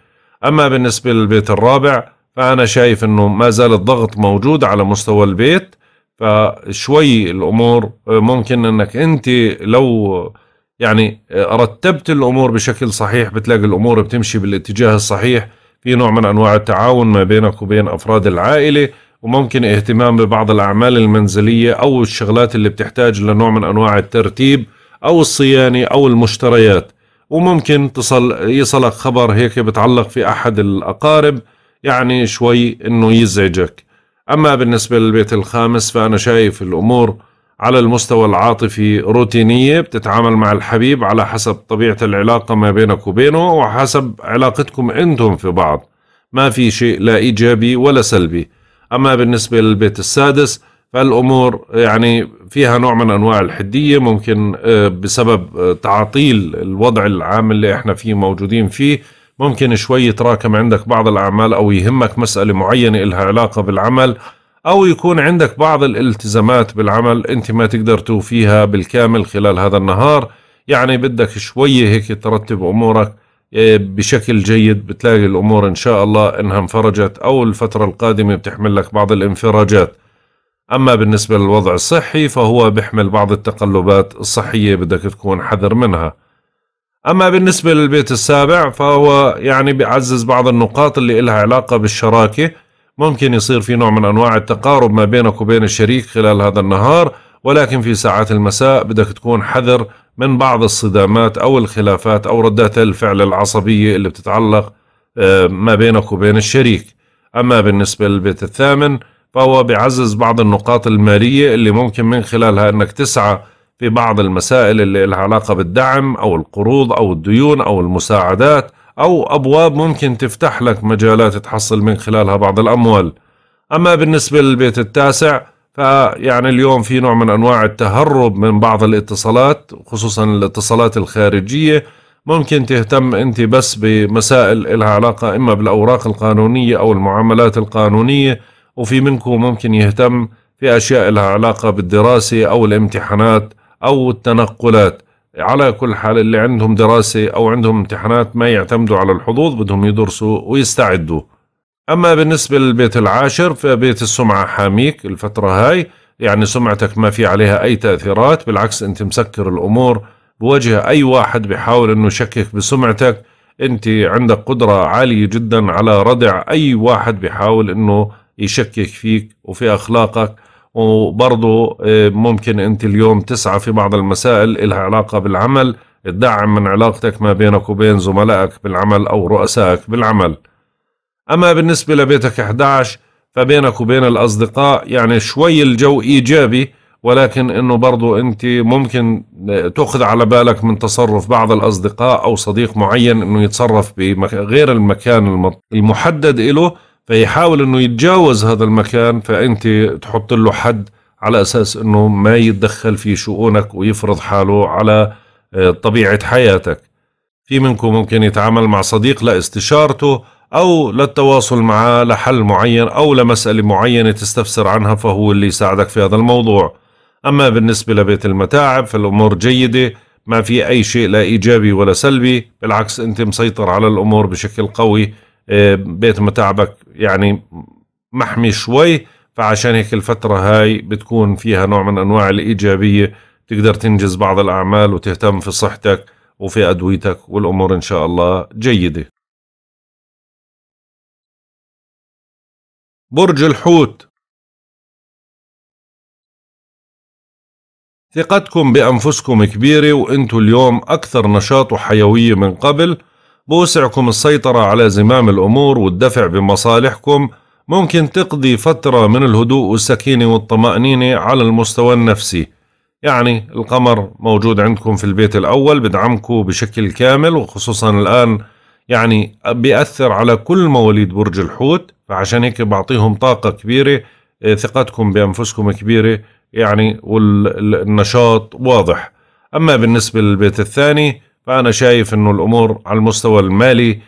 اما بالنسبه للبيت الرابع فانا شايف انه ما زال الضغط موجود على مستوى البيت فشوي الامور آه، ممكن انك انت لو يعني آه، رتبت الامور بشكل صحيح بتلاقي الامور بتمشي بالاتجاه الصحيح في نوع من انواع التعاون ما بينك وبين افراد العائله وممكن اهتمام ببعض الاعمال المنزليه او الشغلات اللي بتحتاج لنوع من انواع الترتيب او الصيانه او المشتريات وممكن تصل يصلك خبر هيك بتعلق في احد الاقارب يعني شوي انه يزعجك أما بالنسبة للبيت الخامس فأنا شايف الأمور على المستوى العاطفي روتينية بتتعامل مع الحبيب على حسب طبيعة العلاقة ما بينك وبينه وحسب علاقتكم أنتم في بعض ما في شيء لا إيجابي ولا سلبي أما بالنسبة للبيت السادس فالأمور يعني فيها نوع من أنواع الحدية ممكن آه، بسبب آه، تعاطيل الوضع العام اللي إحنا فيه موجودين فيه ممكن شوي يتراكم عندك بعض الأعمال أو يهمك مسألة معينة إلها علاقة بالعمل أو يكون عندك بعض الالتزامات بالعمل أنت ما تقدر توفيها بالكامل خلال هذا النهار يعني بدك شوية هيك ترتب أمورك آه، بشكل جيد بتلاقي الأمور إن شاء الله إنها انفرجت أو الفترة القادمة بتحمل لك بعض الانفراجات أما بالنسبة للوضع الصحي فهو بيحمل بعض التقلبات الصحية بدك تكون حذر منها أما بالنسبة للبيت السابع فهو يعني بيعزز بعض النقاط اللي إلها علاقة بالشراكة ممكن يصير في نوع من أنواع التقارب ما بينك وبين الشريك خلال هذا النهار ولكن في ساعات المساء بدك تكون حذر من بعض الصدامات أو الخلافات أو ردات الفعل العصبية اللي بتتعلق آه، ما بينك وبين الشريك أما بالنسبة للبيت الثامن فهو بيعزز بعض النقاط المالية اللي ممكن من خلالها أنك تسعى في بعض المسائل اللي لها علاقة بالدعم أو القروض أو الديون أو المساعدات أو أبواب ممكن تفتح لك مجالات تحصل من خلالها بعض الأموال أما بالنسبة للبيت التاسع فيعني اليوم في نوع من أنواع التهرب من بعض الاتصالات خصوصا الاتصالات الخارجية ممكن تهتم أنت بس بمسائل لها علاقة إما بالأوراق القانونية أو المعاملات القانونية وفي منكم ممكن يهتم في أشياء لها علاقة بالدراسة أو الامتحانات أو التنقلات على كل حال اللي عندهم دراسة أو عندهم امتحانات ما يعتمدوا على الحظوظ بدهم يدرسوا ويستعدوا أما بالنسبة للبيت العاشر فبيت السمعة حاميك الفترة هاي يعني سمعتك ما في عليها أي تأثيرات بالعكس أنت مسكر الأمور بوجه أي واحد بحاول أنه يشكك بسمعتك أنت عندك قدرة عالية جدا على ردع أي واحد بحاول أنه يشكك فيك وفي أخلاقك وبرضه آه، ممكن أنت اليوم تسعى في بعض المسائل لها علاقة بالعمل الدعم من علاقتك ما بينك وبين زملائك بالعمل أو رؤسائك بالعمل أما بالنسبة لبيتك 11 فبينك وبين الأصدقاء يعني شوي الجو إيجابي ولكن انه برضو انت ممكن آه، تاخذ على بالك من تصرف بعض الاصدقاء او صديق معين انه يتصرف بغير المكان المحدد له فيحاول انه يتجاوز هذا المكان فانت تحط له حد على اساس انه ما يتدخل في شؤونك ويفرض حاله على آه، طبيعه حياتك في منكم ممكن يتعامل مع صديق لاستشارته او للتواصل معه لحل معين او لمساله معينه تستفسر عنها فهو اللي يساعدك في هذا الموضوع اما بالنسبه لبيت المتاعب فالامور جيده ما في اي شيء لا ايجابي ولا سلبي بالعكس انت مسيطر على الامور بشكل قوي آه، بيت متاعبك يعني محمي شوي فعشان هيك الفترة هاي بتكون فيها نوع من أنواع الإيجابية تقدر تنجز بعض الأعمال وتهتم في صحتك وفي أدويتك والأمور إن شاء الله جيدة برج الحوت ثقتكم بأنفسكم كبيرة وأنتوا اليوم أكثر نشاط وحيوية من قبل بوسعكم السيطرة على زمام الأمور والدفع بمصالحكم ممكن تقضي فترة من الهدوء والسكينة والطمأنينة على المستوى النفسي يعني القمر موجود عندكم في البيت الأول بدعمكم بشكل كامل وخصوصا الآن يعني بيأثر على كل مواليد برج الحوت فعشان هيك بعطيهم طاقة كبيرة آه، ثقتكم بأنفسكم كبيرة يعني والنشاط واضح أما بالنسبة للبيت الثاني فأنا شايف أنه الأمور على المستوى المالي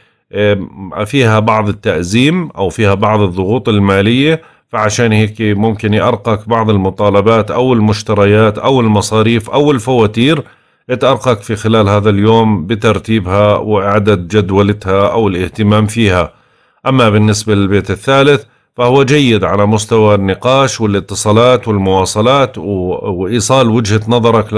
فيها بعض التأزيم أو فيها بعض الضغوط المالية فعشان هيك ممكن يأرقك بعض المطالبات أو المشتريات أو المصاريف أو الفواتير تأرقك في خلال هذا اليوم بترتيبها وإعادة جدولتها أو الاهتمام فيها أما بالنسبة للبيت الثالث فهو جيد على مستوى النقاش والاتصالات والمواصلات وإيصال وجهة نظرك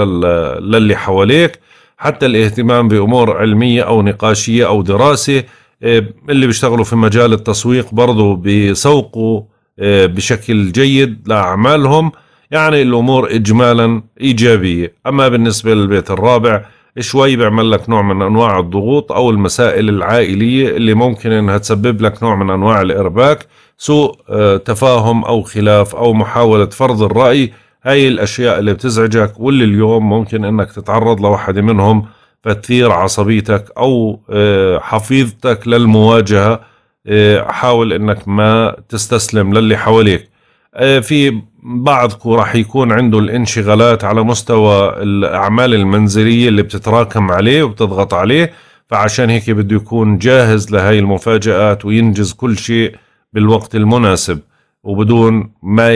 للي حواليك حتى الاهتمام بأمور علمية أو نقاشية أو دراسة إيه، اللي بيشتغلوا في مجال التسويق برضو بيسوقوا إيه، بشكل جيد لأعمالهم يعني الأمور إجمالا إيجابية أما بالنسبة للبيت الرابع شوي بيعمل لك نوع من أنواع الضغوط أو المسائل العائلية اللي ممكن أنها تسبب لك نوع من أنواع الإرباك سوء إيه، تفاهم أو خلاف أو محاولة فرض الرأي هاي الأشياء اللي بتزعجك واللي اليوم ممكن أنك تتعرض لوحدة منهم فتثير عصبيتك أو آه، حفيظتك للمواجهة آه، حاول أنك ما تستسلم للي حواليك آه، في بعضكم راح يكون عنده الانشغالات على مستوى الأعمال المنزلية اللي بتتراكم عليه وبتضغط عليه فعشان هيك بده يكون جاهز لهي المفاجآت وينجز كل شيء بالوقت المناسب وبدون ما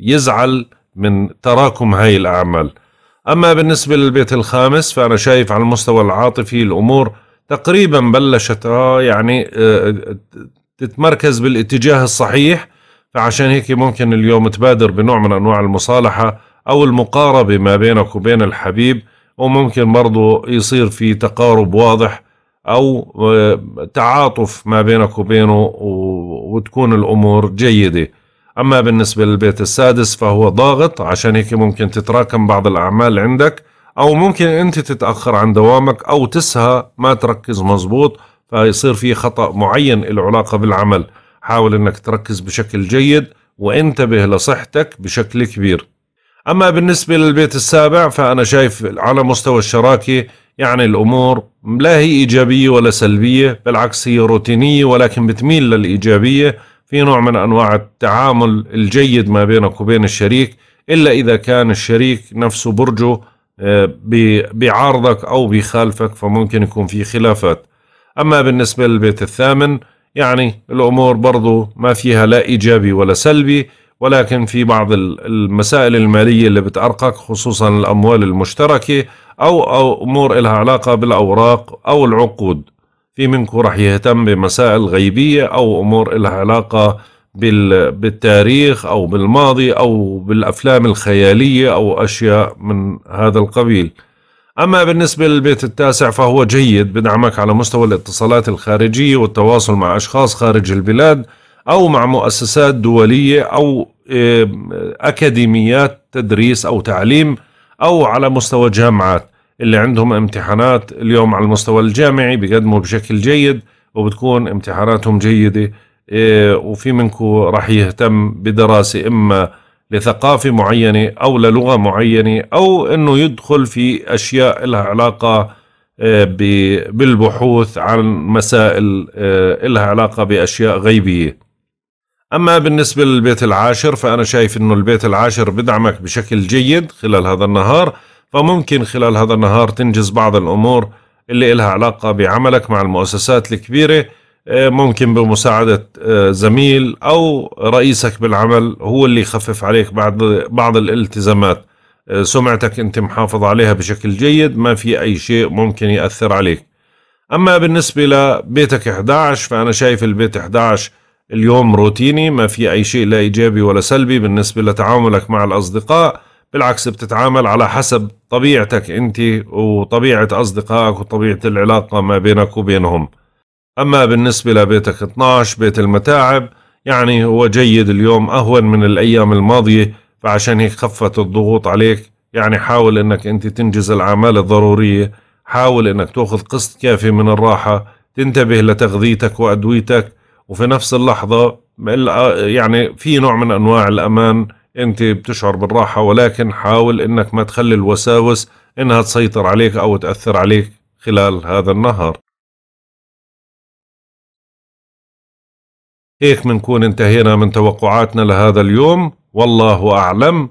يزعل من تراكم هاي الأعمال أما بالنسبة للبيت الخامس فأنا شايف على المستوى العاطفي الأمور تقريبا بلشت آه، يعني آه، تتمركز بالاتجاه الصحيح فعشان هيك ممكن اليوم تبادر بنوع من أنواع المصالحة أو المقاربة ما بينك وبين الحبيب وممكن برضه يصير في تقارب واضح أو آه، تعاطف ما بينك وبينه وتكون الأمور جيدة أما بالنسبة للبيت السادس فهو ضاغط عشان هيك ممكن تتراكم بعض الأعمال عندك أو ممكن أنت تتأخر عن دوامك أو تسهى ما تركز مزبوط فيصير في خطأ معين له علاقة بالعمل حاول أنك تركز بشكل جيد وانتبه لصحتك بشكل كبير أما بالنسبة للبيت السابع فأنا شايف على مستوى الشراكة يعني الأمور لا هي إيجابية ولا سلبية بالعكس هي روتينية ولكن بتميل للإيجابية في نوع من أنواع التعامل الجيد ما بينك وبين الشريك إلا إذا كان الشريك نفسه برجه آه، بعارضك أو بخالفك فممكن يكون في خلافات أما بالنسبة للبيت الثامن يعني الأمور برضو ما فيها لا إيجابي ولا سلبي ولكن في بعض المسائل المالية اللي بتأرقك خصوصا الأموال المشتركة أو, أمور إلها علاقة بالأوراق أو العقود في منكم رح يهتم بمسائل غيبية أو أمور إلها علاقة بالتاريخ أو بالماضي أو بالأفلام الخيالية أو أشياء من هذا القبيل أما بالنسبة للبيت التاسع فهو جيد بدعمك على مستوى الاتصالات الخارجية والتواصل مع أشخاص خارج البلاد أو مع مؤسسات دولية أو آه، أكاديميات تدريس أو تعليم أو على مستوى جامعات اللي عندهم امتحانات اليوم على المستوى الجامعي بيقدموا بشكل جيد وبتكون امتحاناتهم جيدة آه، وفي منكم راح يهتم بدراسة إما لثقافة معينة أو للغة معينة أو أنه يدخل في أشياء لها علاقة آه، بالبحوث عن مسائل لها علاقة بأشياء غيبية أما بالنسبة للبيت العاشر فأنا شايف أنه البيت العاشر بدعمك بشكل جيد خلال هذا النهار فممكن خلال هذا النهار تنجز بعض الأمور اللي إلها علاقة بعملك مع المؤسسات الكبيرة آه، ممكن بمساعدة آه، زميل أو رئيسك بالعمل هو اللي يخفف عليك بعض بعض الالتزامات آه، سمعتك أنت محافظ عليها بشكل جيد ما في أي شيء ممكن يأثر عليك أما بالنسبة لبيتك 11 فأنا شايف البيت 11 اليوم روتيني ما في أي شيء لا إيجابي ولا سلبي بالنسبة لتعاملك مع الأصدقاء بالعكس بتتعامل على حسب طبيعتك أنت وطبيعة أصدقائك وطبيعة العلاقة ما بينك وبينهم أما بالنسبة لبيتك 12 بيت المتاعب يعني هو جيد اليوم أهون من الأيام الماضية فعشان هيك خفت الضغوط عليك يعني حاول أنك أنت تنجز الأعمال الضرورية حاول أنك تأخذ قسط كافي من الراحة تنتبه لتغذيتك وأدويتك وفي نفس اللحظة آه، يعني في نوع من أنواع الأمان أنت بتشعر بالراحة ولكن حاول أنك ما تخلي الوساوس أنها تسيطر عليك أو تأثر عليك خلال هذا النهار هيك بنكون انتهينا من توقعاتنا لهذا اليوم والله أعلم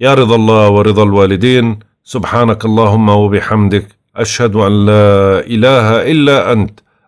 يا رضا الله ورضا الوالدين سبحانك اللهم وبحمدك أشهد أن لا إله إلا أنت